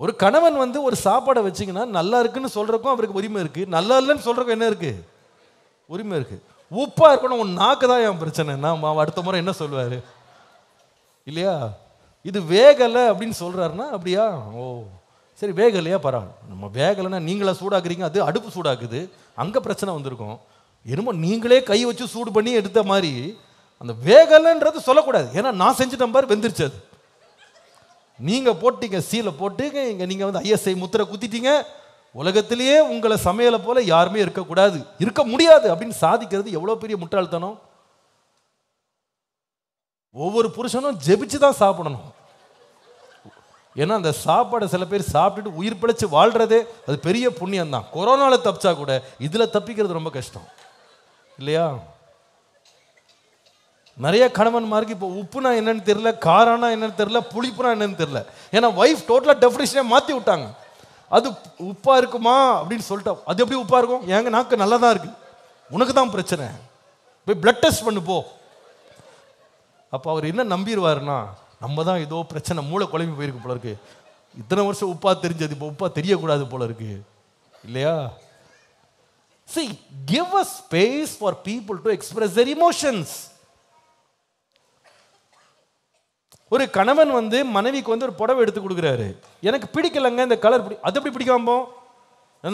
ஒரு கணவன் வந்து ஒரு சாப்பாடை வச்சிங்கன்னா நல்லா இருக்குன்னு சொல்கிறக்கும் அவருக்கு உரிமை இருக்குது நல்லா இல்லைன்னு சொல்கிறக்கும் என்ன இருக்குது உரிமை இருக்குது உப்பாக இருக்கணும் உன் நாக்கு தான் என் பிரச்சனை நான் அடுத்த முறை என்ன சொல்லுவார் இல்லையா இது வேகலை அப்படின்னு சொல்கிறாருன்னா அப்படியா ஓ சரி இல்லையா பரவாயில்ல நம்ம வேகலைன்னா நீங்களே சூடாக்குறீங்க அது அடுப்பு சூடாக்குது அங்கே பிரச்சனை வந்திருக்கும் என்னமோ நீங்களே கை வச்சு சூடு பண்ணி எடுத்த மாதிரி அந்த வேகலைன்றது சொல்லக்கூடாது ஏன்னா நான் செஞ்சுட்டேன் பாரு வெந்துருச்சு அது நீங்கள் போட்டீங்க சீலை போட்டுங்க இங்கே நீங்கள் வந்து ஐஎஸ்ஐ முத்திரை குத்திட்டீங்க உலகத்திலேயே உங்களை சமையலை போல யாருமே இருக்கக்கூடாது இருக்க முடியாது அப்படின்னு சாதிக்கிறது எவ்வளோ பெரிய முட்டாள்தனம் ஒவ்வொரு புருஷனும் ஜெபிச்சு தான் சாப்பிடணும் ஏன்னா அந்த சாப்பாடை சில பேர் சாப்பிட்டுட்டு உயிர் பிழைச்சி வாழ்கிறதே அது பெரிய புண்ணியம் தான் கொரோனாவில் தப்பிச்சா கூட இதில் தப்பிக்கிறது ரொம்ப கஷ்டம் இல்லையா நிறைய கணவன் மாதிரி இப்போ உப்புனா என்னன்னு தெரியல காரானா என்னன்னு தெரியல புளிப்புனா என்னன்னு தெரியல ஏன்னா ஒய்ஃப் டோட்டலாக டெஃபினேஷனே மாற்றி விட்டாங்க அது உப்பாக இருக்குமா அப்படின்னு சொல்லிட்டா அது எப்படி உப்பாக இருக்கும் ஏங்க நாக்கு நல்லா தான் இருக்குது உனக்கு தான் பிரச்சனை போய் பிளட் டெஸ்ட் பண்ணு போ அப்போ அவர் என்ன நம்பிடுவாருன்னா நம்ம தான் ஏதோ பிரச்சனை மூளை குழம்பி போயிருக்கு போல இருக்கு இத்தனை வருஷம் உப்பா தெரிஞ்சது இப்போ உப்பா தெரியக்கூடாது போல இருக்கு இல்லையா see give a space for people to express their emotions ஒரு கணவன் வந்து மனைவிக்கு வந்து ஒரு புடவை எடுத்து கொடுக்குறாரு எனக்கு பிடிக்கலங்க இந்த கலர் பிடி அது எப்படி பிடிக்காம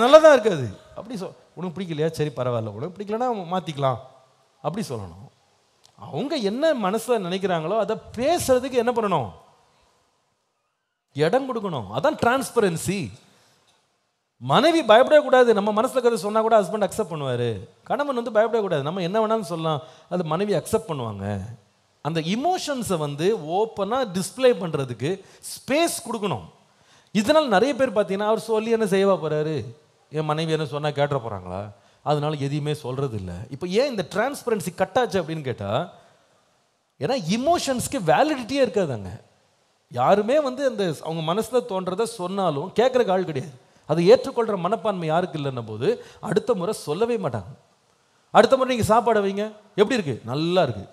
நல்லா தான் இருக்காது அப்படி சொல் உனக்கு பிடிக்கலையா சரி பரவாயில்ல உனக்கு பிடிக்கலன்னா மாற்றிக்கலாம் அப்படி சொல்லணும் அவங்க என்ன மனசில் நினைக்கிறாங்களோ அதை பேசுறதுக்கு என்ன பண்ணணும் இடம் கொடுக்கணும் அதான் டிரான்ஸ்பரன்சி மனைவி பயப்படக்கூடாது நம்ம மனசில் கதை சொன்னால் கூட ஹஸ்பண்ட் அக்செப்ட் பண்ணுவார் கணவன் வந்து பயப்படக்கூடாது நம்ம என்ன வேணாலும் சொல்லலாம் அது மனைவி அக்செப்ட் பண்ணுவாங்க அந்த இமோஷன்ஸை வந்து ஓப்பனாக டிஸ்பிளே பண்ணுறதுக்கு ஸ்பேஸ் கொடுக்கணும் இதனால் நிறைய பேர் பார்த்தீங்கன்னா அவர் சொல்லி என்ன செய்வா போகிறாரு என் மனைவி என்ன சொன்னால் கேட்டுற போகிறாங்களா அதனால எதையுமே சொல்கிறது இல்லை இப்போ ஏன் இந்த டிரான்ஸ்பரன்சி கட்டாச்சு அப்படின்னு கேட்டால் ஏன்னா இமோஷன்ஸ்க்கு வேலிடிட்டியே இருக்காதாங்க யாருமே வந்து அந்த அவங்க மனசில் தோன்றதை சொன்னாலும் கேட்குற ஆள் கிடையாது அதை ஏற்றுக்கொள்கிற மனப்பான்மை யாருக்கு இல்லைன்ன போது அடுத்த முறை சொல்லவே மாட்டாங்க அடுத்த முறை நீங்கள் சாப்பாடு வைங்க எப்படி இருக்குது நல்லா இருக்குது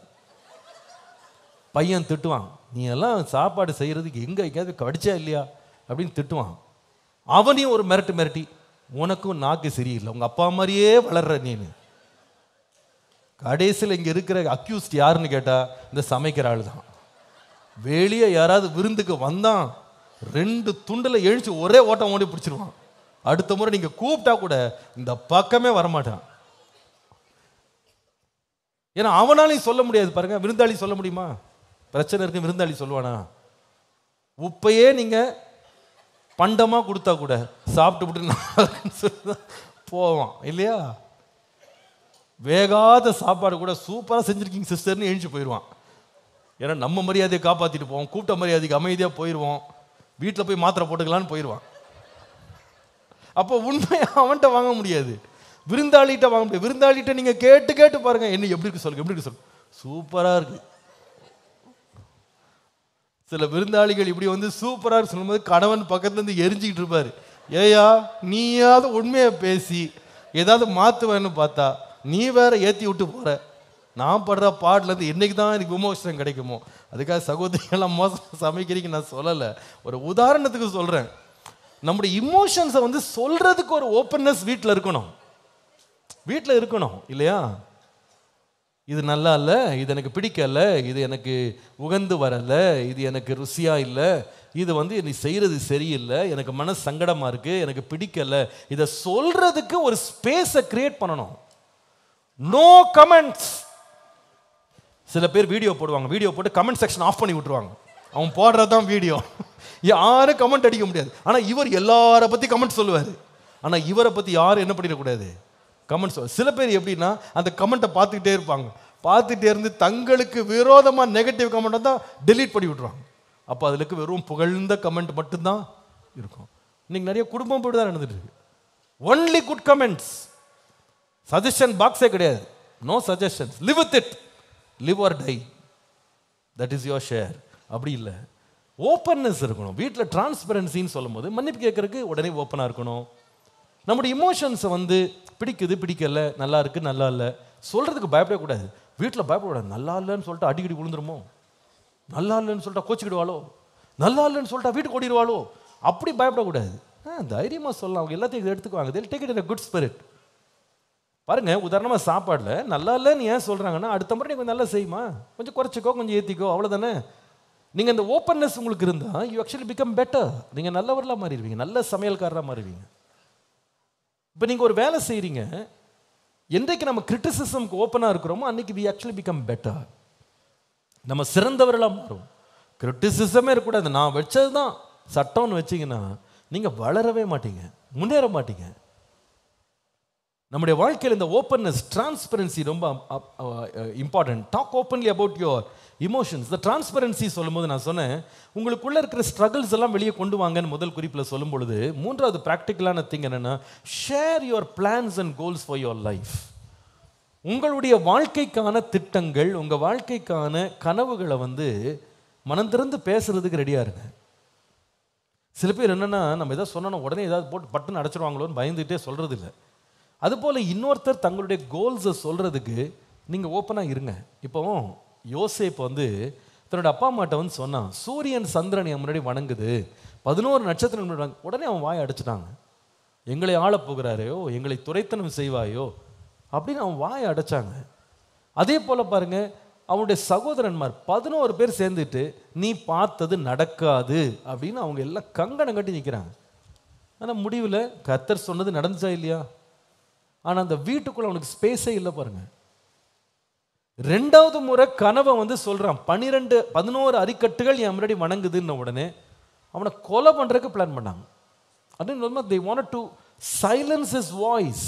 பையன் திட்டுவான் நீ எல்லாம் சாப்பாடு செய்கிறதுக்கு எங்கே எங்கேயாவது கடிச்சா இல்லையா அப்படின்னு திட்டுவான் அவனையும் ஒரு மிரட்டு மிரட்டி உனக்கும் நாக்கு சரியில்லை உங்கள் அப்பா மாதிரியே வளர்ற நீனு கடைசியில் இங்கே இருக்கிற அக்யூஸ்ட் யாருன்னு கேட்டால் இந்த சமைக்கிற ஆள் தான் வெளியே யாராவது விருந்துக்கு வந்தான் ரெண்டு துண்டில் எழுச்சி ஒரே ஓட்டம் ஓடி பிடிச்சிருவான் அடுத்த முறை நீங்கள் கூப்பிட்டா கூட இந்த பக்கமே வரமாட்டான் ஏன்னா அவனாலையும் சொல்ல முடியாது பாருங்க விருந்தாளி சொல்ல முடியுமா பிரச்சனை இருக்கு விருந்தாளி சொல்லுவானா உப்பையே நீங்கள் பண்டமாக கொடுத்தா கூட சாப்பிட்டு போவான் இல்லையா வேகாத சாப்பாடு கூட சூப்பராக செஞ்சுருக்கீங்க சிஸ்டர்னு எழுந்து போயிடுவான் ஏன்னா நம்ம மரியாதையை காப்பாற்றிட்டு போவோம் கூப்பிட்ட மரியாதைக்கு அமைதியாக போயிடுவோம் வீட்டில் போய் மாத்திரை போட்டுக்கலான்னு போயிடுவான் அப்போ உண்மையை அவன்கிட்ட வாங்க முடியாது விருந்தாளிகிட்ட வாங்க முடியாது விருந்தாளிகிட்ட நீங்கள் கேட்டு கேட்டு பாருங்கள் என்ன எப்படி இருக்கு சொல்லுங்கள் எப்படி இருக்கு சொல்லுங்கள் சூப்பராக இருக்குது சில விருந்தாளிகள் இப்படி வந்து சூப்பராக சொல்லும்போது கணவன் பக்கத்துலேருந்து எரிஞ்சிக்கிட்டு இருப்பார் ஏயா நீயாவது உண்மையை பேசி ஏதாவது மாற்றுவேன்னு பார்த்தா நீ வேற ஏற்றி விட்டு போகிற நான் படுற பாட்டிலேருந்து இன்றைக்கி தான் எனக்கு விமோசனம் கிடைக்குமோ அதுக்காக சகோதரிகள்லாம் மோசம் சமைக்கிறீங்க நான் சொல்லலை ஒரு உதாரணத்துக்கு சொல்கிறேன் நம்முடைய இமோஷன்ஸை வந்து சொல்கிறதுக்கு ஒரு ஓப்பன்னஸ் வீட்டில் இருக்கணும் வீட்டில் இருக்கணும் இல்லையா இது நல்லா இல்லை இது எனக்கு பிடிக்கலை இது எனக்கு உகந்து வரலை இது எனக்கு ருசியாக இல்லை இது வந்து நீ செய்கிறது சரியில்லை எனக்கு மன சங்கடமாக இருக்குது எனக்கு பிடிக்கலை இதை சொல்கிறதுக்கு ஒரு ஸ்பேஸை க்ரியேட் பண்ணணும் நோ கமெண்ட்ஸ் சில பேர் வீடியோ போடுவாங்க வீடியோ போட்டு கமெண்ட் செக்ஷன் ஆஃப் பண்ணி விட்ருவாங்க அவன் போடுறது தான் வீடியோ யாரும் கமெண்ட் அடிக்க முடியாது ஆனால் இவர் எல்லாரை பற்றி கமெண்ட் சொல்லுவார் ஆனால் இவரை பற்றி யாரும் என்ன பண்ணிடக்கூடாது கமெண்ட்ஸ் சில பேர் எப்படின்னா அந்த கமெண்ட்டை பார்த்துக்கிட்டே இருப்பாங்க பார்த்துட்டே இருந்து தங்களுக்கு விரோதமாக நெகட்டிவ் கமெண்ட் தான் டெலீட் பண்ணி விட்ருவாங்க அப்போ அதுலக்கு வெறும் புகழ்ந்த கமெண்ட் மட்டும்தான் இருக்கும் இன்னைக்கு நிறைய குடும்பம் இப்படி தான் நடந்துட்டு இருக்கு ஒன்லி குட் கமெண்ட்ஸ் சஜஷன் பாக்ஸே கிடையாது no suggestions live with it live or die that is your share அப்படி இல்லை ஓப்பன்னஸ் இருக்கணும் வீட்டில் டிரான்ஸ்பெரன்சின்னு சொல்லும் போது மன்னிப்பு கேட்கறதுக்கு உடனே ஓப்பனாக இருக்கணும் நம்முடைய இமோஷன்ஸை வந்து பிடிக்குது பிடிக்கல நல்லா இருக்குது நல்லா இல்லை சொல்கிறதுக்கு பயப்படக்கூடாது வீட்டில் பயப்படக்கூடாது நல்லா இல்லைன்னு சொல்லிட்டு அடிக்கடி விழுந்துருமோ நல்லா இல்லைன்னு சொல்லிட்டா கோச்சிக்கிடுவாளோ நல்லா இல்லைன்னு சொல்லிட்டா வீட்டுக்கு ஓடிடுவாளோ அப்படி பயப்படக்கூடாது ஆ தைரியமாக சொல்லலாம் அவங்க எல்லாத்தையும் எடுத்துக்குவாங்க they'll take it in good spirit பாருங்கள் உதாரணமாக சாப்பாடில் நல்லா இல்லைன்னு ஏன் சொல்கிறாங்கன்னா அடுத்த முறை நீங்கள் கொஞ்சம் நல்லா செய்யுமா கொஞ்சம் குறைச்சிக்கோ கொஞ்சம் ஏற்றிக்கோ அவ்வளோதானே நீங்கள் இந்த ஓப்பன்னஸ் உங்களுக்கு இருந்தால் யூ ஆக்சுவலி பிகம் பெட்டர் நீங்கள் நல்லவர்களாக மாறிடுவீங்க நல்ல சமையல்காரராக மாறிடுவீங்க இப்போ நீங்கள் ஒரு வேலை செய்கிறீங்க என்றைக்கு நம்ம கிரிட்டிசிசம்க்கு ஓப்பனாக இருக்கிறோமோ அன்றைக்கி வி ஆக்சுவலி பிகம் பெட்டர் நம்ம சிறந்தவர்களாக மாறும் கிரிட்டிசிசமே இருக்கக்கூடாது நான் வச்சது தான் சட்டம்னு வச்சிங்கன்னா நீங்கள் வளரவே மாட்டீங்க முன்னேற மாட்டீங்க நம்முடைய வாழ்க்கையில் இந்த ஓப்பன்னஸ் டிரான்ஸ்பரன்சி ரொம்ப important talk openly about your emotions the transparency சொல்லும்போது நான் சொன்னேன் உங்களுக்குள்ளே இருக்கிற ஸ்ட்ரகிள்ஸ் எல்லாம் வெளியே கொண்டு வாங்கன்னு முதல் குறிப்பில் சொல்லும் பொழுது மூன்றாவது ப்ராக்டிக்கலான திங் என்னென்னா share your plans and goals for your life உங்களுடைய வாழ்க்கைக்கான திட்டங்கள் உங்கள் வாழ்க்கைக்கான கனவுகளை வந்து மனம் திறந்து பேசுறதுக்கு ரெடியாக இருங்க சில பேர் என்னென்னா நம்ம எதாவது சொன்னோம் உடனே ஏதாவது போட்டு பட்டன் அடைச்சிருவாங்களோன்னு பயந்துகிட்டே சொல்கிறது இல்லை அதுபோல் இன்னொருத்தர் தங்களுடைய கோல்ஸை சொல்கிறதுக்கு நீங்கள் ஓப்பனாக இருங்க இப்போவும் யோசேப் வந்து தன்னோட அப்பா அம்மாட்ட வந்து சொன்னான் சூரியன் சந்திரன் என் முன்னாடி வணங்குது பதினோரு நட்சத்திரம் உடனே அவன் வாய் அடைச்சிட்டாங்க எங்களை ஆளப் போகிறாரையோ எங்களை துரைத்தனம் செய்வாயோ அப்படின்னு அவன் வாயை அடைச்சாங்க அதே போல் பாருங்கள் அவனுடைய சகோதரன்மார் பதினோரு பேர் சேர்ந்துட்டு நீ பார்த்தது நடக்காது அப்படின்னு அவங்க எல்லாம் கங்கணம் கட்டி நிற்கிறாங்க ஆனால் முடிவில் கத்தர் சொன்னது நடந்துச்சா இல்லையா ஆனால் அந்த வீட்டுக்குள்ளே அவனுக்கு ஸ்பேஸே இல்லை பாருங்கள் ரெண்டாவது முறை கனவை வந்து சொல்கிறான் பன்னிரெண்டு பதினோரு அரிக்கட்டுகள் என் முன்னாடி வணங்குதுன்ன உடனே அவனை கொலை பண்ணுறதுக்கு பிளான் பண்ணாங்க அப்படின்னு they want to silence his voice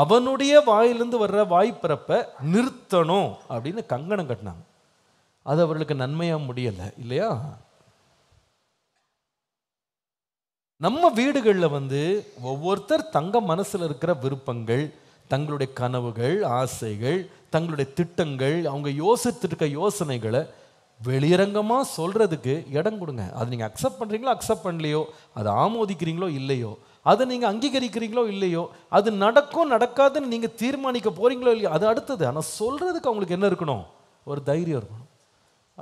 அவனுடைய வாயிலிருந்து வர்ற வாய்ப்பிறப்ப நிறுத்தணும் அப்படின்னு கங்கணம் கட்டினாங்க அது அவர்களுக்கு நன்மையாக முடியலை இல்லையா நம்ம வீடுகளில் வந்து ஒவ்வொருத்தர் தங்க மனசில் இருக்கிற விருப்பங்கள் தங்களுடைய கனவுகள் ஆசைகள் தங்களுடைய திட்டங்கள் அவங்க யோசித்துருக்க யோசனைகளை வெளியரங்கமாக சொல்கிறதுக்கு இடம் கொடுங்க அதை நீங்கள் அக்செப்ட் பண்ணுறீங்களோ அக்செப்ட் பண்ணலையோ அதை ஆமோதிக்கிறீங்களோ இல்லையோ அதை நீங்கள் அங்கீகரிக்கிறீங்களோ இல்லையோ அது நடக்கும் நடக்காதுன்னு நீங்கள் தீர்மானிக்க போகிறீங்களோ இல்லையோ அது அடுத்தது ஆனால் சொல்கிறதுக்கு அவங்களுக்கு என்ன இருக்கணும் ஒரு தைரியம் இருக்கணும்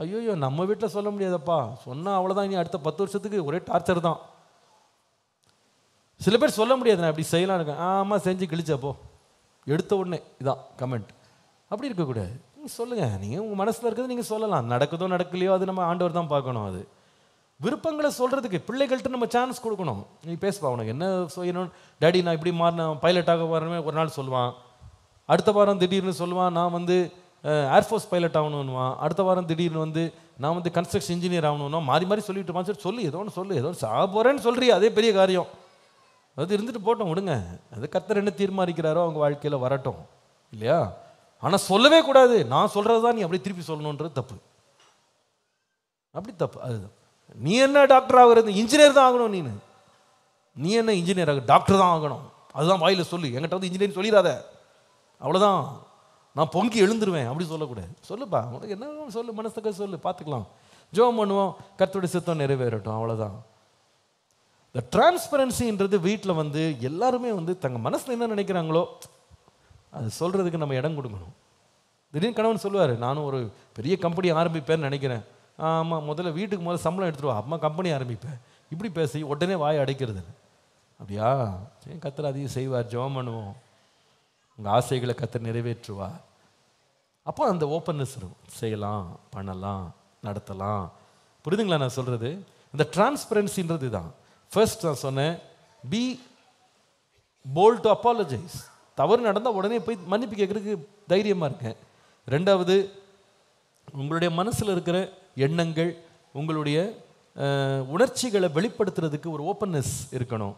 ஐயோயோ நம்ம வீட்டில் சொல்ல முடியாதப்பா சொன்னால் அவ்வளோதான் இனி அடுத்த பத்து வருஷத்துக்கு ஒரே டார்ச்சர் தான் சில பேர் சொல்ல முடியாது நான் இப்படி செய்யலாம் இருக்கேன் ஆமாம் செஞ்சு கிழிச்சப்போ எடுத்த உடனே இதான் கமெண்ட் அப்படி இருக்கக்கூடாது நீங்கள் சொல்லுங்கள் நீங்கள் உங்கள் மனசில் இருக்கிறது நீங்கள் சொல்லலாம் நடக்குதோ நடக்கலையோ அது நம்ம ஆண்டவர் தான் பார்க்கணும் அது விருப்பங்களை சொல்கிறதுக்கு பிள்ளைகள்கிட்ட நம்ம சான்ஸ் கொடுக்கணும் நீ பேசுவா உனக்கு என்ன செய்யணும் டேடி நான் இப்படி மாறினேன் பைலட்டாக வரணுமே ஒரு நாள் சொல்லுவான் அடுத்த வாரம் திடீர்னு சொல்லுவான் நான் வந்து ஏர்ஃபோர்ஸ் பைலட் ஆகணும்னுவான் அடுத்த வாரம் திடீர்னு வந்து நான் வந்து கன்ஸ்ட்ரக்ஷன் இன்ஜினியர் ஆகணும்னா மாறி மாறி சொல்லிட்டு இருப்பான் சரி சொல்லு ஏதோ ஒன்று சொல்லு ஏதோ ஒன்று சாக போகிறேன்னு சொல்கிறியா அதே பெரிய காரியம் அது இருந்துட்டு போட்டோம் விடுங்க அது கத்தர் என்ன தீர்மானிக்கிறாரோ அவங்க வாழ்க்கையில் வரட்டும் இல்லையா ஆனால் சொல்லவே கூடாது நான் சொல்கிறது தான் நீ அப்படி திருப்பி சொல்லணுன்றது தப்பு அப்படி தப்பு அதுதான் நீ என்ன டாக்டர் ஆகுறது இன்ஜினியர் தான் ஆகணும் நீனு நீ என்ன இன்ஜினியர் ஆகு டாக்டர் தான் ஆகணும் அதுதான் வாயில் சொல்லு என்கிட்ட வந்து இன்ஜினியரிங் சொல்லிடாத அவ்வளோதான் நான் பொங்கி எழுந்துருவேன் அப்படி சொல்லக்கூடாது சொல்லுப்பா உனக்கு என்ன சொல்லு மனசுக்கு சொல்லு பார்த்துக்கலாம் ஜோம் பண்ணுவோம் கருத்துடைய சித்தம் நிறைவேறட்டும் அவ்வளோதான் இந்த டிரான்ஸ்பரன்சின்றது வீட்டில் வந்து எல்லாருமே வந்து தங்கள் மனசில் என்ன நினைக்கிறாங்களோ அது சொல்கிறதுக்கு நம்ம இடம் கொடுக்கணும் திடீர்னு கணவன் சொல்லுவார் நானும் ஒரு பெரிய கம்பெனி ஆரம்பிப்பேன்னு நினைக்கிறேன் ஆமாம் முதல்ல வீட்டுக்கு முதல்ல சம்பளம் எடுத்துருவா அம்மா கம்பெனி ஆரம்பிப்பேன் இப்படி பேசி உடனே வாய் அடைக்கிறது அப்படியா ஏன் கத்தர் அதையும் செய்வார் ஜெபம் பண்ணுவோம் உங்கள் ஆசைகளை கத்தர் நிறைவேற்றுவார் அப்போ அந்த ஓப்பன்னஸ் இருக்கும் செய்யலாம் பண்ணலாம் நடத்தலாம் புரிதுங்களா நான் சொல்கிறது இந்த டிரான்ஸ்பரன்சின்றது தான் ஃபர்ஸ்ட் நான் சொன்னேன் பி போல் டு அப்பாலஜைஸ் தவறு நடந்தால் உடனே போய் மன்னிப்பு கேட்குறதுக்கு தைரியமாக இருக்கேன் ரெண்டாவது உங்களுடைய மனசில் இருக்கிற எண்ணங்கள் உங்களுடைய உணர்ச்சிகளை வெளிப்படுத்துறதுக்கு ஒரு ஓப்பன்னஸ் இருக்கணும்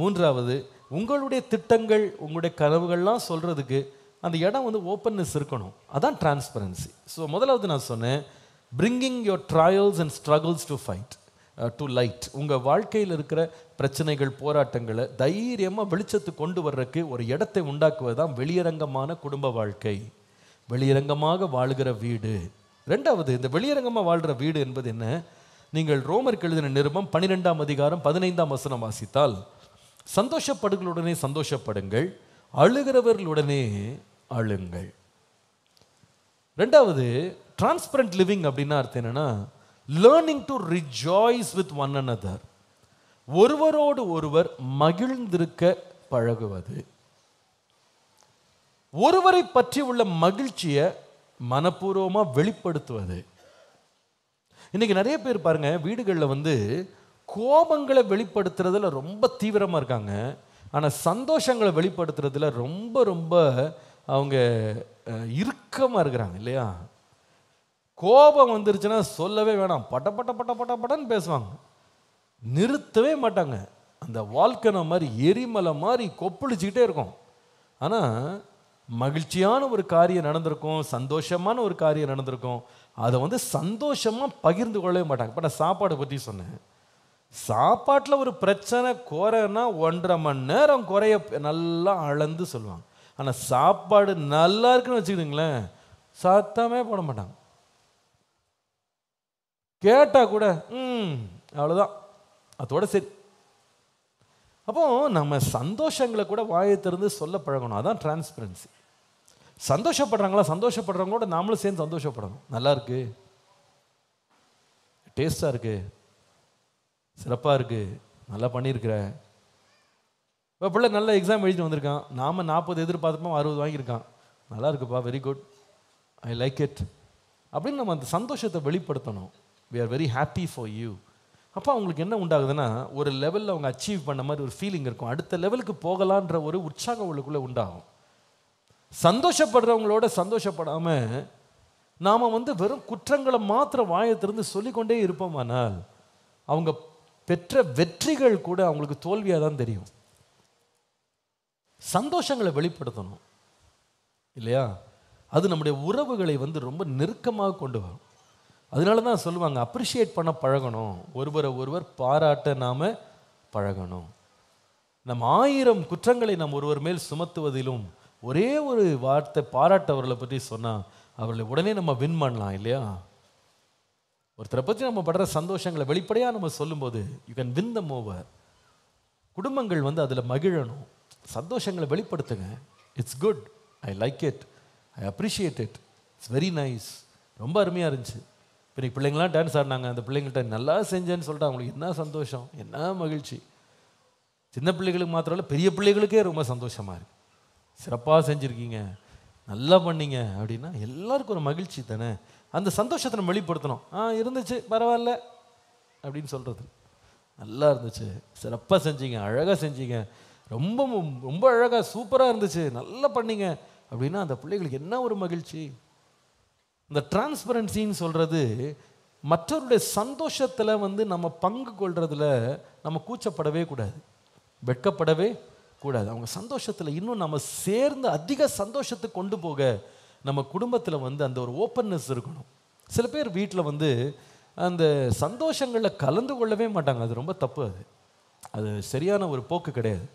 மூன்றாவது உங்களுடைய திட்டங்கள் உங்களுடைய கனவுகள்லாம் சொல்கிறதுக்கு அந்த இடம் வந்து ஓப்பன்னஸ் இருக்கணும் அதான் டிரான்ஸ்பரன்சி ஸோ முதலாவது நான் சொன்னேன் bringing your trials and struggles to fight to light உங்கள் வாழ்க்கையில் இருக்கிற பிரச்சனைகள் போராட்டங்களை தைரியமாக வெளிச்சத்துக்கு கொண்டு வர்றதுக்கு ஒரு இடத்தை உண்டாக்குவது தான் வெளியரங்கமான குடும்ப வாழ்க்கை வெளியரங்கமாக வாழ்கிற வீடு ரெண்டாவது இந்த வெளியரங்கமாக வாழ்கிற வீடு என்பது என்ன நீங்கள் ரோமர் எழுதின நிருபம் பன்னிரெண்டாம் அதிகாரம் பதினைந்தாம் வசனம் வாசித்தால் சந்தோஷப்படுகளுடனே சந்தோஷப்படுங்கள் அழுகிறவர்களுடனே அழுங்கள் ரெண்டாவது டிரான்ஸ்பரண்ட் லிவிங் அப்படின்னா அர்த்தம் என்னென்னா learning to rejoice with one another ஒருவரோடு ஒருவர் மகிழ்ந்திருக்க பழகுவது ஒருவரை பற்றி உள்ள மகிழ்ச்சியை மனப்பூர்வமாக வெளிப்படுத்துவது இன்னைக்கு நிறைய பேர் பாருங்க வீடுகளில் வந்து கோபங்களை வெளிப்படுத்துறதுல ரொம்ப தீவிரமாக இருக்காங்க ஆனால் சந்தோஷங்களை வெளிப்படுத்துறதுல ரொம்ப ரொம்ப அவங்க இறுக்கமாக இருக்கிறாங்க இல்லையா கோபம் வந்துருச்சுன்னா சொல்லவே வேணாம் பட்ட பட்ட பட்ட பட்ட பட்டன்னு பேசுவாங்க நிறுத்தவே மாட்டாங்க அந்த வாழ்க்கை மாதிரி எரிமலை மாதிரி கொப்பளிச்சுக்கிட்டே இருக்கும் ஆனால் மகிழ்ச்சியான ஒரு காரியம் நடந்திருக்கும் சந்தோஷமான ஒரு காரியம் நடந்திருக்கும் அதை வந்து சந்தோஷமாக பகிர்ந்து கொள்ளவே மாட்டாங்க இப்போ நான் சாப்பாடை பற்றி சொன்னேன் சாப்பாட்டில் ஒரு பிரச்சனை குறைனா ஒன்றரை மணி நேரம் குறைய நல்லா அளந்து சொல்லுவாங்க ஆனால் சாப்பாடு நல்லா இருக்குன்னு வச்சுக்கிட்டுங்களேன் சத்தமே போட மாட்டாங்க கேட்டால் கூட ம் அவ்வளோதான் அதோட சரி அப்போ நம்ம சந்தோஷங்களை கூட வாயை திறந்து சொல்ல பழகணும் அதான் டிரான்ஸ்பரன்சி சந்தோஷப்படுறாங்களா சந்தோஷப்படுறவங்களோட நாமளும் சேர்ந்து சந்தோஷப்படணும் நல்லா இருக்கு டேஸ்டாக இருக்கு சிறப்பாக இருக்கு நல்லா பண்ணியிருக்கிற இப்போ பிள்ளை நல்ல எக்ஸாம் எழுதிட்டு வந்திருக்கான் நாம் நாற்பது எதிர்பார்த்தப்போ அறுபது வாங்கியிருக்கான் நல்லா இருக்குப்பா very good I like it அப்படின்னு நம்ம அந்த சந்தோஷத்தை வெளிப்படுத்தணும் we are very happy for you அப்போ அவங்களுக்கு என்ன உண்டாகுதுன்னா ஒரு லெவலில் அவங்க அச்சீவ் பண்ண மாதிரி ஒரு ஃபீலிங் இருக்கும் அடுத்த லெவலுக்கு போகலான்ற ஒரு உற்சாகம் அவங்களுக்குள்ளே உண்டாகும் சந்தோஷப்படுறவங்களோட சந்தோஷப்படாமல் நாம் வந்து வெறும் குற்றங்களை மாத்திர வாயத்திலிருந்து சொல்லிக்கொண்டே இருப்போமானால் அவங்க பெற்ற வெற்றிகள் கூட அவங்களுக்கு தோல்வியாக தான் தெரியும் சந்தோஷங்களை வெளிப்படுத்தணும் இல்லையா அது நம்முடைய உறவுகளை வந்து ரொம்ப நெருக்கமாக கொண்டு வரும் அதனால தான் சொல்லுவாங்க அப்ரிஷியேட் பண்ண பழகணும் ஒருவரை ஒருவர் பாராட்ட நாம் பழகணும் நம் ஆயிரம் குற்றங்களை நாம் ஒருவர் மேல் சுமத்துவதிலும் ஒரே ஒரு வார்த்தை பாராட்டவர்களை பற்றி சொன்னால் அவர்களை உடனே நம்ம வின் பண்ணலாம் இல்லையா ஒருத்தரை பற்றி நம்ம படுற சந்தோஷங்களை வெளிப்படையாக நம்ம சொல்லும்போது you can win them over குடும்பங்கள் வந்து அதில் மகிழணும் சந்தோஷங்களை வெளிப்படுத்துங்க it's good I like it I appreciate it it's very nice ரொம்ப அருமையாக இருந்துச்சு இப்போ பிள்ளைங்களாம் டான்ஸ் ஆடினாங்க அந்த பிள்ளைங்கள்ட்ட நல்லா செஞ்சேன்னு சொல்லிட்டு அவங்களுக்கு என்ன சந்தோஷம் என்ன மகிழ்ச்சி சின்ன பிள்ளைகளுக்கு மாத்திரம் இல்லை பெரிய பிள்ளைகளுக்கே ரொம்ப சந்தோஷமாக இருக்குது சிறப்பாக செஞ்சுருக்கீங்க நல்லா பண்ணீங்க அப்படின்னா எல்லாருக்கும் ஒரு மகிழ்ச்சி தானே அந்த சந்தோஷத்தை நம்ம வெளிப்படுத்தணும் ஆ இருந்துச்சு பரவாயில்ல அப்படின்னு சொல்கிறது நல்லா இருந்துச்சு சிறப்பாக செஞ்சீங்க அழகாக செஞ்சீங்க ரொம்ப ரொம்ப அழகாக சூப்பராக இருந்துச்சு நல்லா பண்ணீங்க அப்படின்னா அந்த பிள்ளைகளுக்கு என்ன ஒரு மகிழ்ச்சி இந்த டிரான்ஸ்பரன்சின்னு சொல்கிறது மற்றவருடைய சந்தோஷத்தில் வந்து நம்ம பங்கு கொள்றதுல நம்ம கூச்சப்படவே கூடாது வெட்கப்படவே கூடாது அவங்க சந்தோஷத்தில் இன்னும் நம்ம சேர்ந்து அதிக சந்தோஷத்தை கொண்டு போக நம்ம குடும்பத்தில் வந்து அந்த ஒரு ஓப்பன்னஸ் இருக்கணும் சில பேர் வீட்டில் வந்து அந்த சந்தோஷங்களில் கலந்து கொள்ளவே மாட்டாங்க அது ரொம்ப தப்பு அது அது சரியான ஒரு போக்கு கிடையாது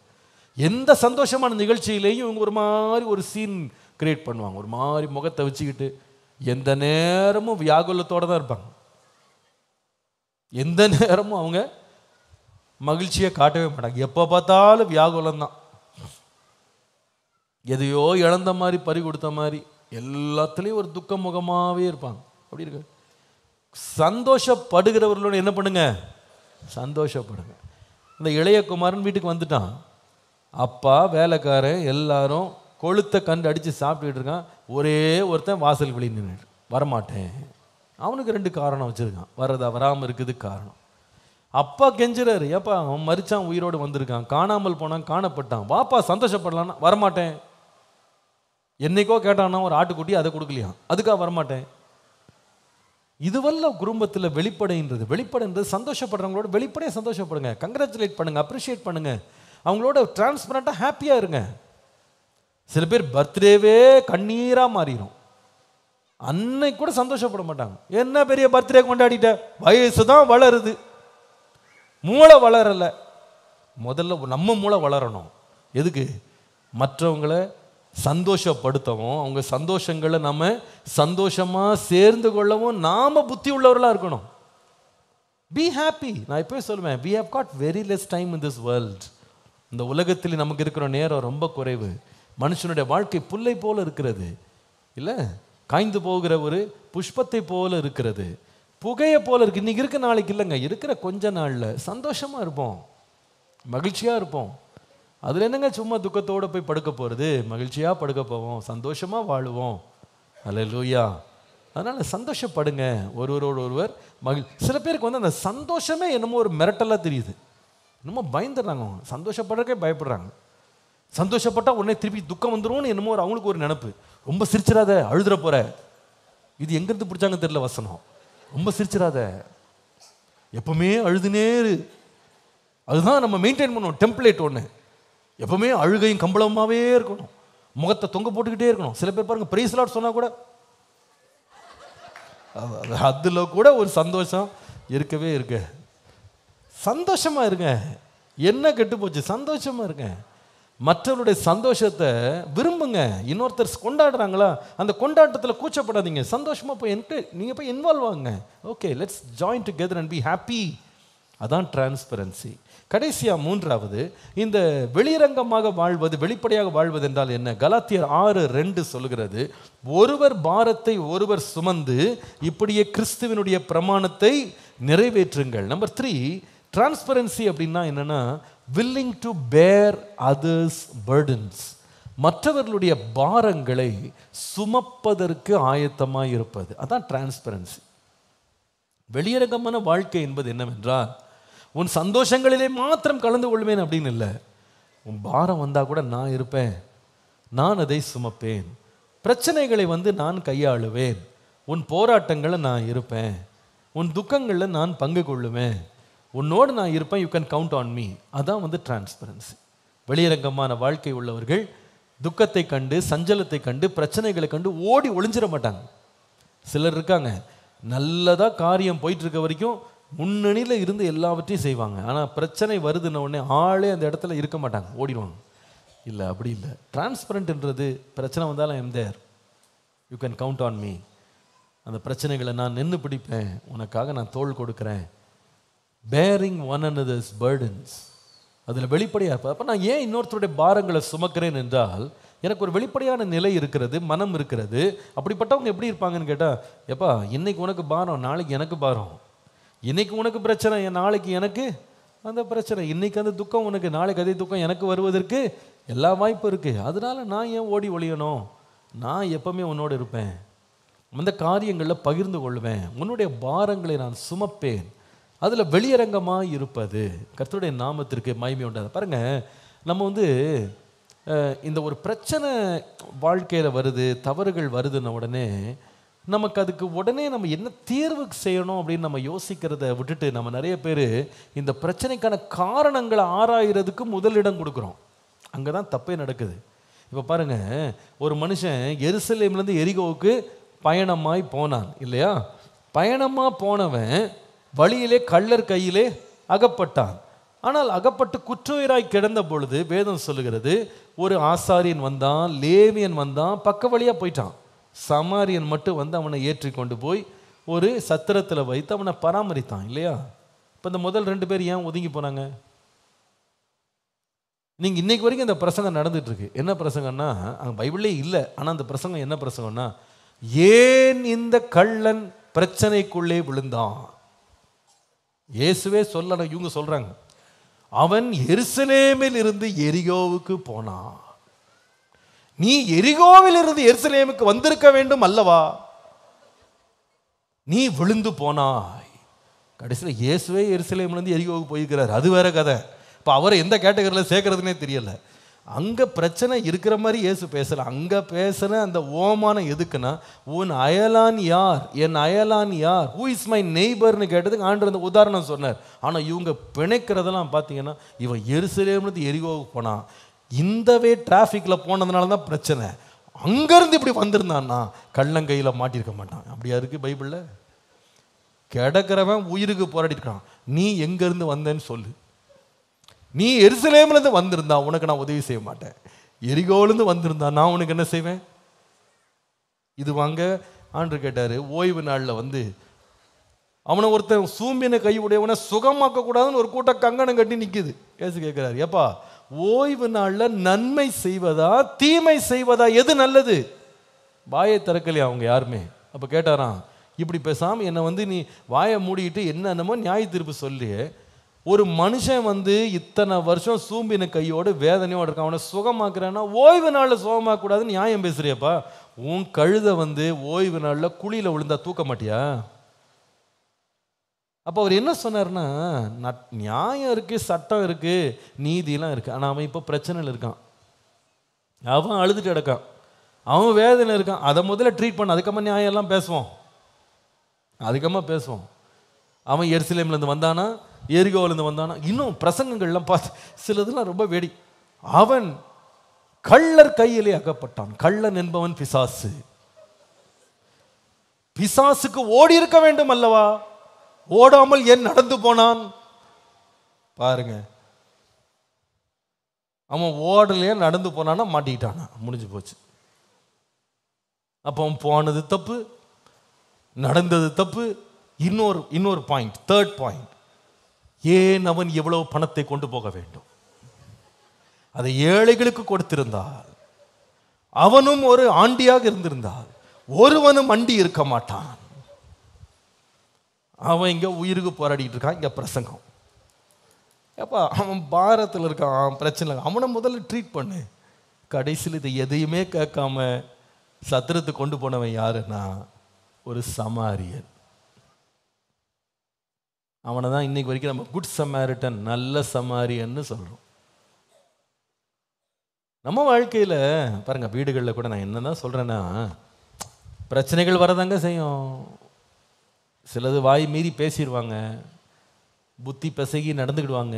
எந்த சந்தோஷமான நிகழ்ச்சியிலையும் இவங்க ஒரு மாதிரி ஒரு சீன் கிரியேட் பண்ணுவாங்க ஒரு மாதிரி முகத்தை வச்சுக்கிட்டு எந்த நேரமும் வியாகுலத்தோடு தான் இருப்பாங்க எந்த நேரமும் அவங்க மகிழ்ச்சியை காட்டவே மாட்டாங்க எப்போ பார்த்தாலும் வியாகுலம் தான் எதையோ இழந்த மாதிரி பறி கொடுத்த மாதிரி எல்லாத்துலேயும் ஒரு துக்க முகமாகவே இருப்பாங்க அப்படி இருக்கு சந்தோஷப்படுகிறவர்களோட என்ன பண்ணுங்க சந்தோஷப்படுங்க இந்த இளைய குமாரன் வீட்டுக்கு வந்துட்டான் அப்பா வேலைக்காரன் எல்லாரும் கொளுத்த கண்டு அடித்து சாப்பிட்டுக்கிட்டு இருக்கான் ஒரே ஒருத்தன் வாசல் வெளியே நின்று வரமாட்டேன் அவனுக்கு ரெண்டு காரணம் வச்சுருக்கான் வர்றதா வராமல் இருக்குது காரணம் அப்பா கெஞ்சுறாரு ஏப்பா அவன் மறிச்சான் உயிரோடு வந்திருக்கான் காணாமல் போனான் காணப்பட்டான் வாப்பா சந்தோஷப்படலான்னா வரமாட்டேன் என்னைக்கோ கேட்டான்னா ஒரு ஆட்டுக்குட்டி அதை கொடுக்கலையா அதுக்காக வரமாட்டேன் இதுவல்ல குடும்பத்தில் வெளிப்படைன்றது வெளிப்படைன்றது சந்தோஷப்படுறவங்களோட வெளிப்படையாக சந்தோஷப்படுங்க கங்க்ராச்சுலேட் பண்ணுங்கள் அப்ரிஷியேட் பண்ணுங்கள் அவங்களோட டிரான்ஸ்பரண்ட்டாக ஹாப்பியாக இருங்க சில பேர் பர்த்டேவே கண்ணீராக மாறிடும் அன்னைக்கு கூட சந்தோஷப்பட மாட்டாங்க என்ன பெரிய பர்த்டே கொண்டாடிட்ட வயசு தான் வளருது மூளை வளரலை முதல்ல நம்ம மூளை வளரணும் எதுக்கு மற்றவங்களை சந்தோஷப்படுத்தவும் அவங்க சந்தோஷங்களை நம்ம சந்தோஷமாக சேர்ந்து கொள்ளவும் நாம் புத்தி உள்ளவர்களாக இருக்கணும் பி ஹாப்பி நான் எப்போயும் சொல்லுவேன் we have got very less time in this world இந்த உலகத்தில் நமக்கு இருக்கிற நேரம் ரொம்ப குறைவு மனுஷனுடைய வாழ்க்கை புல்லை போல இருக்கிறது இல்லை காய்ந்து போகிற ஒரு புஷ்பத்தை போல இருக்கிறது புகையை போல இருக்கு இன்றைக்கி இருக்க நாளைக்கு இல்லைங்க இருக்கிற கொஞ்ச நாளில் சந்தோஷமாக இருப்போம் மகிழ்ச்சியாக இருப்போம் அதில் என்னங்க சும்மா துக்கத்தோடு போய் படுக்க போகிறது மகிழ்ச்சியாக படுக்க போவோம் சந்தோஷமாக வாழுவோம் அல்ல லூயா அதனால் சந்தோஷப்படுங்க ஒருவரோடு ஒருவர் மகிழ் சில பேருக்கு வந்து அந்த சந்தோஷமே என்னமோ ஒரு மிரட்டலாக தெரியுது என்னமோ பயந்துடுறாங்க சந்தோஷப்படுறக்கே பயப்படுறாங்க சந்தோஷப்பட்டா உடனே திருப்பி துக்கம் வந்துடும் என்னமோ ஒரு அவங்களுக்கு ஒரு நினப்பு ரொம்ப சிரிச்சிடாத அழுதுற போகிற இது எங்கேருந்து பிடிச்சாங்க தெரில வசனம் ரொம்ப சிரிச்சிடாத எப்பவுமே அழுதுனே அதுதான் நம்ம மெயின்டைன் பண்ணுவோம் டெம்ப்ளேட் ஒன்று எப்பவுமே அழுகையும் கம்பளமாகவே இருக்கணும் முகத்தை தொங்க போட்டுக்கிட்டே இருக்கணும் சில பேர் பாருங்கள் ப்ரைஸ் லாட் சொன்னால் கூட அதில் கூட ஒரு சந்தோஷம் இருக்கவே இருக்கு சந்தோஷமாக இருங்க என்ன கெட்டு போச்சு சந்தோஷமாக இருங்க மற்றவருடைய சந்தோஷத்தை விரும்புங்க இன்னொருத்தர் கொண்டாடுறாங்களா அந்த கொண்டாட்டத்தில் கூச்சப்படாதீங்க சந்தோஷமாக போய் என்கிட்ட நீங்கள் போய் இன்வால்வ் ஆகுங்க okay let's join together and be happy அதான் டிரான்ஸ்பரன்சி கடைசியாக மூன்றாவது இந்த வெளிரங்கமாக வாழ்வது வெளிப்படையாக வாழ்வது என்றால் என்ன கலாத்தியர் ஆறு ரெண்டு சொல்கிறது ஒருவர் பாரத்தை ஒருவர் சுமந்து இப்படியே கிறிஸ்துவனுடைய பிரமாணத்தை நிறைவேற்றுங்கள் நம்பர் த்ரீ டிரான்ஸ்பரன்சி அப்படின்னா என்னென்னா willing to bear others burdens மற்றவர்களுடைய பாரங்களை சுமப்பதற்கு ஆயத்தமாக இருப்பது அதான் டிரான்ஸ்பரன்சி வெளியரங்கமான வாழ்க்கை என்பது என்னவென்றால் உன் சந்தோஷங்களிலே மாத்திரம் கலந்து கொள்வேன் அப்படின்னு இல்லை உன் பாரம் வந்தால் கூட நான் இருப்பேன் நான் அதை சுமப்பேன் பிரச்சனைகளை வந்து நான் கையாளுவேன் உன் போராட்டங்களை நான் இருப்பேன் உன் துக்கங்களில் நான் பங்கு கொள்ளுவேன் உன்னோடு நான் இருப்பேன் you can count on me அதான் வந்து டிரான்ஸ்பரன்சி வெளியரங்கமான வாழ்க்கை உள்ளவர்கள் துக்கத்தை கண்டு சஞ்சலத்தை கண்டு பிரச்சனைகளை கண்டு ஓடி ஒளிஞ்சிட மாட்டாங்க சிலர் இருக்காங்க நல்லதாக காரியம் போயிட்டு இருக்க வரைக்கும் முன்னணியில் இருந்து எல்லாவற்றையும் செய்வாங்க ஆனால் பிரச்சனை வருதுன்ன உடனே ஆளே அந்த இடத்துல இருக்க மாட்டாங்க ஓடிடுவாங்க இல்லை அப்படி இல்லை டிரான்ஸ்பரண்ட்ன்றது பிரச்சனை வந்தாலும் I'm there you can count on me அந்த பிரச்சனைகளை நான் நின்று பிடிப்பேன் உனக்காக நான் தோல் கொடுக்குறேன் பேரிங் ஒன் அனதர்ஸ் பர்டன்ஸ் அதில் வெளிப்படையாக இருப்பார் அப்போ நான் ஏன் இன்னொருத்தருடைய பாரங்களை சுமக்கிறேன் என்றால் எனக்கு ஒரு வெளிப்படையான நிலை இருக்கிறது மனம் இருக்கிறது அப்படிப்பட்டவங்க எப்படி இருப்பாங்கன்னு கேட்டால் எப்பா இன்னைக்கு உனக்கு பாரம் நாளைக்கு எனக்கு பாரம் இன்னைக்கு உனக்கு பிரச்சனை என் நாளைக்கு எனக்கு அந்த பிரச்சனை இன்றைக்கி அந்த துக்கம் உனக்கு நாளைக்கு அதே துக்கம் எனக்கு வருவதற்கு எல்லா வாய்ப்பும் இருக்குது அதனால் நான் ஏன் ஓடி ஒழியணும் நான் எப்போவுமே உன்னோடு இருப்பேன் அந்த காரியங்களில் பகிர்ந்து கொள்வேன் உன்னுடைய பாரங்களை நான் சுமப்பேன் அதில் வெளியரங்கமாக இருப்பது கர்த்தருடைய நாமத்திற்கு மகிமை உண்டாது பாருங்கள் நம்ம வந்து இந்த ஒரு பிரச்சனை வாழ்க்கையில் வருது தவறுகள் வருதுன்ன உடனே நமக்கு அதுக்கு உடனே நம்ம என்ன தீர்வு செய்யணும் அப்படின்னு நம்ம யோசிக்கிறத விட்டுட்டு நம்ம நிறைய பேர் இந்த பிரச்சனைக்கான காரணங்களை ஆராயிறதுக்கு முதலிடம் கொடுக்குறோம் அங்கே தான் தப்பே நடக்குது இப்போ பாருங்கள் ஒரு மனுஷன் எருசலேம்லேருந்து எரிகோவுக்கு பயணமாய் போனான் இல்லையா பயணமாக போனவன் வழியிலே கள்ளர் கையிலே அகப்பட்டான் ஆனால் அகப்பட்டு குற்றவீராய் கிடந்த பொழுது வேதம் சொல்லுகிறது ஒரு ஆசாரியன் வந்தான் லேவியன் வந்தான் பக்க வழியாக போயிட்டான் சமாரியன் மட்டும் வந்து அவனை ஏற்றி கொண்டு போய் ஒரு சத்திரத்தில் வைத்து அவனை பராமரித்தான் இல்லையா இப்போ இந்த முதல் ரெண்டு பேர் ஏன் ஒதுங்கி போனாங்க நீங்கள் இன்றைக்கு வரைக்கும் இந்த பிரசங்கம் நடந்துகிட்ருக்கு என்ன பிரசங்கம்னா அங்கே பைபிளே இல்லை ஆனால் அந்த பிரசங்கம் என்ன பிரசங்கம்னா ஏன் இந்த கள்ளன் பிரச்சனைக்குள்ளே விழுந்தான் இயேசுவே சொல்லலை இவங்க சொல்கிறாங்க அவன் எருசலேமில் இருந்து எரிகோவுக்கு போனான் நீ எரிகோவில் இருந்து எருசலேமுக்கு வந்திருக்க வேண்டும் அல்லவா நீ விழுந்து போனாய் கடைசியில் இயேசுவே எருசலேம்லேருந்து எரிகோவுக்கு போயிருக்கிறார் அது வேற கதை இப்போ அவரை எந்த கேட்டகரியில் சேர்க்கறதுனே தெரியலை அங்கே பிரச்சனை இருக்கிற மாதிரி இயேசு பேசலை அங்கே பேசுகிற அந்த ஓமானம் எதுக்குன்னா உன் அயலான் யார் என் அயலான் யார் ஹூ இஸ் மை நெய்பர்னு கேட்டதுக்கு ஆண்டு அந்த உதாரணம் சொன்னார் ஆனால் இவங்க பிணைக்கிறதெல்லாம் பார்த்தீங்கன்னா இவன் எரிசிலேருந்து எரிகோவுக்கு போனான் இந்தவே டிராஃபிக்கில் போனதுனால தான் பிரச்சனை அங்கேருந்து இப்படி வந்திருந்தான்னா கள்ளங்கையில் மாட்டியிருக்க மாட்டான் அப்படியா இருக்குது பைபிளில் கிடக்கிறவன் உயிருக்கு போராடிருக்கான் நீ எங்கேருந்து வந்தேன்னு சொல்லு நீ எருசலேம்லேருந்து வந்திருந்தா உனக்கு நான் உதவி செய்ய மாட்டேன் எரிகோலேருந்து வந்திருந்தா நான் உனக்கு என்ன செய்வேன் இது வாங்க ஆண்டு கேட்டார் ஓய்வு நாளில் வந்து அவனை ஒருத்தன் சூம்பின கை உடையவனை சுகமாக்க கூடாதுன்னு ஒரு கூட்டம் கங்கணம் கட்டி நிற்குது ஏசு கேட்குறாரு ஏப்பா ஓய்வு நாளில் நன்மை செய்வதா தீமை செய்வதா எது நல்லது வாயை திறக்கலையா அவங்க யாருமே அப்போ கேட்டாராம் இப்படி பேசாமல் என்னை வந்து நீ வாயை மூடிக்கிட்டு என்னென்னமோ நியாய தீர்ப்பு சொல்லி ஒரு மனுஷன் வந்து இத்தனை வருஷம் சூம்பின கையோடு வேதனையோடு இருக்கான் அவனை சுகமாக்குறான்னா ஓய்வு நாளில் சுகமாக்கூடாதுன்னு நியாயம் பேசுறியப்பா உன் கழுதை வந்து ஓய்வு நாளில் குழியில் விழுந்தா தூக்க மாட்டியா அப்போ அவர் என்ன சொன்னார்னா நட் நியாயம் இருக்குது சட்டம் இருக்குது நீதியெலாம் இருக்குது ஆனால் அவன் இப்போ பிரச்சனையில் இருக்கான் அவன் அழுதுட்டு கிடக்கான் அவன் வேதனை இருக்கான் அதை முதல்ல ட்ரீட் பண்ண அதுக்கப்புறம் நியாயம் எல்லாம் பேசுவோம் அதுக்கப்புறமா பேசுவோம் அவன் எரிசிலேம்லேருந்து வந்தானா எரிகோவிலேருந்து வந்தானா இன்னும் பிரசங்கங்கள்லாம் பார்த்து சிலதுலாம் ரொம்ப வெடி அவன் கள்ளர் கையிலே அகப்பட்டான் கள்ளன் என்பவன் பிசாசு பிசாசுக்கு ஓடி இருக்க வேண்டும் அல்லவா ஓடாமல் ஏன் நடந்து போனான் பாருங்க அவன் ஓடலையே நடந்து போனானா மாட்டிக்கிட்டானா முடிஞ்சு போச்சு அப்போ அவன் போனது தப்பு நடந்தது தப்பு இன்னொரு இன்னொரு பாயிண்ட் தேர்ட் பாயிண்ட் ஏன் அவன் எவ்வளவு பணத்தை கொண்டு போக வேண்டும் அதை ஏழைகளுக்கு கொடுத்திருந்தால் அவனும் ஒரு ஆண்டியாக இருந்திருந்தால் ஒருவனும் அண்டி இருக்க மாட்டான் அவன் இங்கே உயிருக்கு போராடிட்டு இருக்கான் இங்கே பிரசங்கம் எப்பா அவன் பாரத்தில் இருக்கான் அவன் பிரச்சனை அவனை முதல்ல ட்ரீட் பண்ணு கடைசியில் இதை எதையுமே கேட்காம சத்திரத்தை கொண்டு போனவன் யாருன்னா ஒரு சமாரியன் அவனை தான் இன்னைக்கு வரைக்கும் நம்ம குட் சமாரிட்டன் நல்ல சமாரியன்னு சொல்கிறோம் நம்ம வாழ்க்கையில் பாருங்கள் வீடுகளில் கூட நான் என்ன தான் சொல்கிறேன்னா பிரச்சனைகள் வரதாங்க செய்யும் சிலது வாய் மீறி பேசிடுவாங்க புத்தி பிசகி நடந்துக்கிடுவாங்க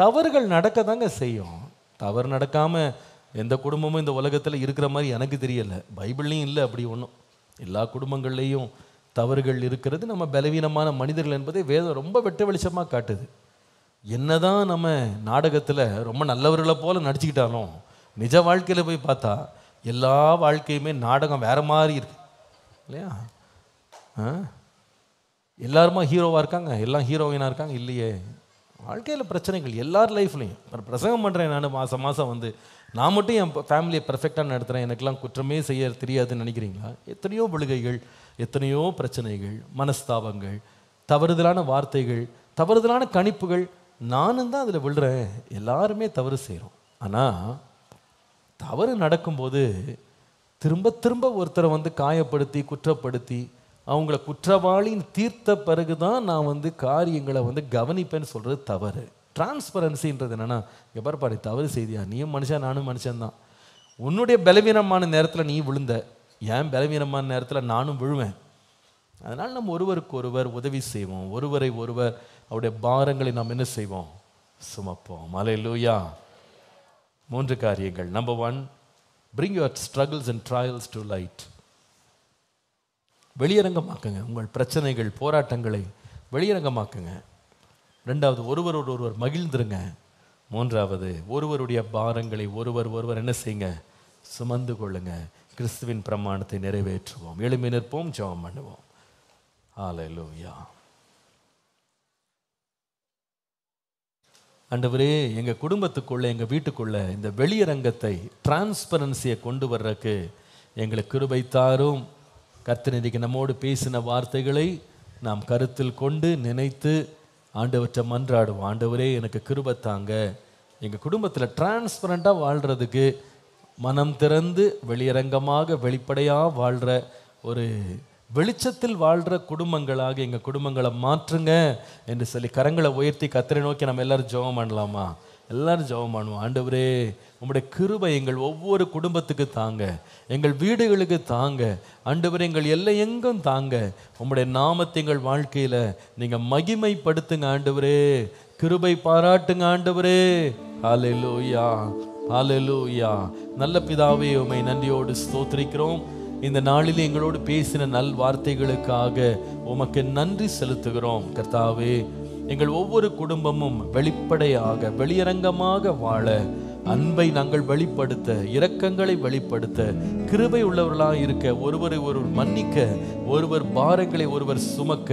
தவறுகள் நடக்க தாங்க செய்யும் தவறு நடக்காமல் எந்த குடும்பமும் இந்த உலகத்தில் இருக்கிற மாதிரி எனக்கு தெரியலை பைபிள்லையும் இல்லை அப்படி ஒன்றும் எல்லா குடும்பங்கள்லேயும் தவறுகள் இருக்கிறது நம்ம பலவீனமான மனிதர்கள் என்பதை வேதம் ரொம்ப வெட்ட வெளிச்சமாக காட்டுது என்னதான் நம்ம நாடகத்தில் ரொம்ப நல்லவர்களை போல் நடிச்சுக்கிட்டாலும் நிஜ வாழ்க்கையில் போய் பார்த்தா எல்லா வாழ்க்கையுமே நாடகம் வேறு மாதிரி இருக்கு இல்லையா எல்லாருமா ஹீரோவாக இருக்காங்க எல்லாம் ஹீரோயினாக இருக்காங்க இல்லையே வாழ்க்கையில் பிரச்சனைகள் எல்லார் லைஃப்லையும் நான் பிரசங்கம் பண்ணுறேன் நான் மாதம் மாதம் வந்து நான் மட்டும் என் ஃபேமிலியை பர்ஃபெக்டாக நடத்துகிறேன் எனக்கெல்லாம் குற்றமே செய்ய தெரியாதுன்னு நினைக்கிறீங்களா எத்தனையோ பொழுகைகள் எத்தனையோ பிரச்சனைகள் மனஸ்தாபங்கள் தவறுதலான வார்த்தைகள் தவறுதலான கணிப்புகள் நானும் தான் அதில் விழுறேன் எல்லாருமே தவறு செய்கிறோம் ஆனால் தவறு நடக்கும்போது திரும்ப திரும்ப ஒருத்தரை வந்து காயப்படுத்தி குற்றப்படுத்தி அவங்கள குற்றவாளின்னு தீர்த்த பிறகு தான் நான் வந்து காரியங்களை வந்து கவனிப்பேன்னு சொல்கிறது தவறு டிரான்ஸ்பரன்சின்றது என்னென்னா பாரு தவறு செய்தியா நீயும் மனுஷன் நானும் மனுஷன் தான் உன்னுடைய பலவீனமான நேரத்தில் நீ விழுந்த ஏன் பலவீனமான நேரத்தில் நானும் விழுவேன் அதனால் நம்ம ஒருவருக்கு ஒருவர் உதவி செய்வோம் ஒருவரை ஒருவர் அவருடைய பாரங்களை நாம் என்ன செய்வோம் சுமப்போம் மலை லூயா மூன்று காரியங்கள் number one bring your struggles and trials to light வெளியரங்கமாக்குங்க உங்கள் பிரச்சனைகள் போராட்டங்களை வெளியரங்கமாக்குங்க ரெண்டாவது ஒருவர் ஒருவர் மகிழ்ந்துருங்க மூன்றாவது ஒருவருடைய பாரங்களை ஒருவர் ஒருவர் என்ன செய்யுங்க சுமந்து கொள்ளுங்க கிறிஸ்துவின் பிரமாணத்தை நிறைவேற்றுவோம் எளிமை நிற்போம் ஜெபம் பண்ணுவோம் ஆலையிலூயா ஆண்டவரே எங்கள் குடும்பத்துக்குள்ளே எங்கள் வீட்டுக்குள்ளே இந்த வெளியரங்கத்தை டிரான்ஸ்பரன்சியை கொண்டு வர்றதுக்கு எங்களுக்கு கிருபைத்தாரும் கர்த்தன் நம்மோடு பேசின வார்த்தைகளை நாம் கருத்தில் கொண்டு நினைத்து ஆண்டவற்றை மன்றாடுவோம் ஆண்டவரே எனக்கு கிருபத்தாங்க எங்கள் குடும்பத்தில் டிரான்ஸ்பரண்ட்டாக வாழ்கிறதுக்கு மனம் திறந்து வெளியரங்கமாக வெளிப்படையாக வாழ்கிற ஒரு வெளிச்சத்தில் வாழ்கிற குடும்பங்களாக எங்கள் குடும்பங்களை மாற்றுங்க என்று சொல்லி கரங்களை உயர்த்தி கத்திரை நோக்கி நம்ம எல்லோரும் ஜெபம் பண்ணலாமா எல்லாரும் ஜபம் பண்ணுவோம் ஆண்டவரே உங்களுடைய கிருபை எங்கள் ஒவ்வொரு குடும்பத்துக்கு தாங்க எங்கள் வீடுகளுக்கு தாங்க ஆண்டவர் எங்கள் எல்லை எங்கும் தாங்க உங்களுடைய நாமத்தை எங்கள் வாழ்க்கையில் நீங்கள் மகிமைப்படுத்துங்க ஆண்டவரே கிருபை பாராட்டுங்க ஆண்டவரே ஹாலெலூயா ஹாலெலூயா நல்ல பிதாவே உமை நன்றியோடு ஸ்தோத்திரிக்கிறோம் இந்த நாளில் எங்களோடு பேசின நல் வார்த்தைகளுக்காக உமக்கு நன்றி செலுத்துகிறோம் கர்த்தாவே எங்கள் ஒவ்வொரு குடும்பமும் வெளிப்படையாக வெளியரங்கமாக வாழ அன்பை நாங்கள் வெளிப்படுத்த இரக்கங்களை வெளிப்படுத்த கிருபை உள்ளவர்களாக இருக்க ஒருவரை ஒருவர் மன்னிக்க ஒருவர் பாரங்களை ஒருவர் சுமக்க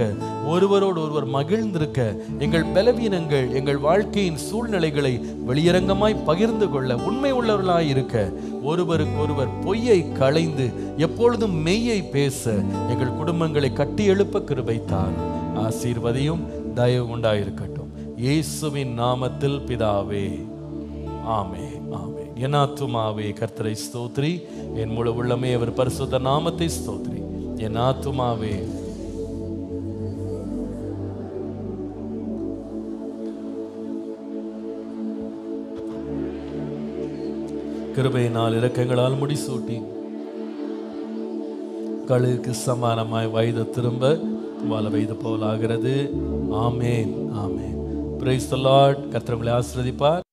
ஒருவரோடு ஒருவர் மகிழ்ந்திருக்க எங்கள் பலவீனங்கள் எங்கள் வாழ்க்கையின் சூழ்நிலைகளை வெளியரங்கமாய் பகிர்ந்து கொள்ள உண்மை உள்ளவர்களாக இருக்க ஒருவருக்கு ஒருவர் பொய்யை களைந்து எப்பொழுதும் மெய்யை பேச எங்கள் குடும்பங்களை கட்டி எழுப்ப கிருபைத்தான் ஆசீர்வதியும் தயவு உண்டாயிருக்கட்டும் இயேசுவின் நாமத்தில் பிதாவே ஆமே ஆமே என்னாத்துமாவே கர்த்தரை ஸ்தோத்ரி என் முழு உள்ளமே அவர் பரிசுத்த நாமத்தை ஸ்தோத்ரி என் ஆத்துமாவே கிருபையினால் இறக்கங்களால் முடிசூட்டி கழுகுக்கு சமானமாய் வயது திரும்ப வாழ வயது போலாகிறது ஆமேன் ஆமேன் பிரைஸ் கர்த்தவங்களை ஆசிரதிப்பார்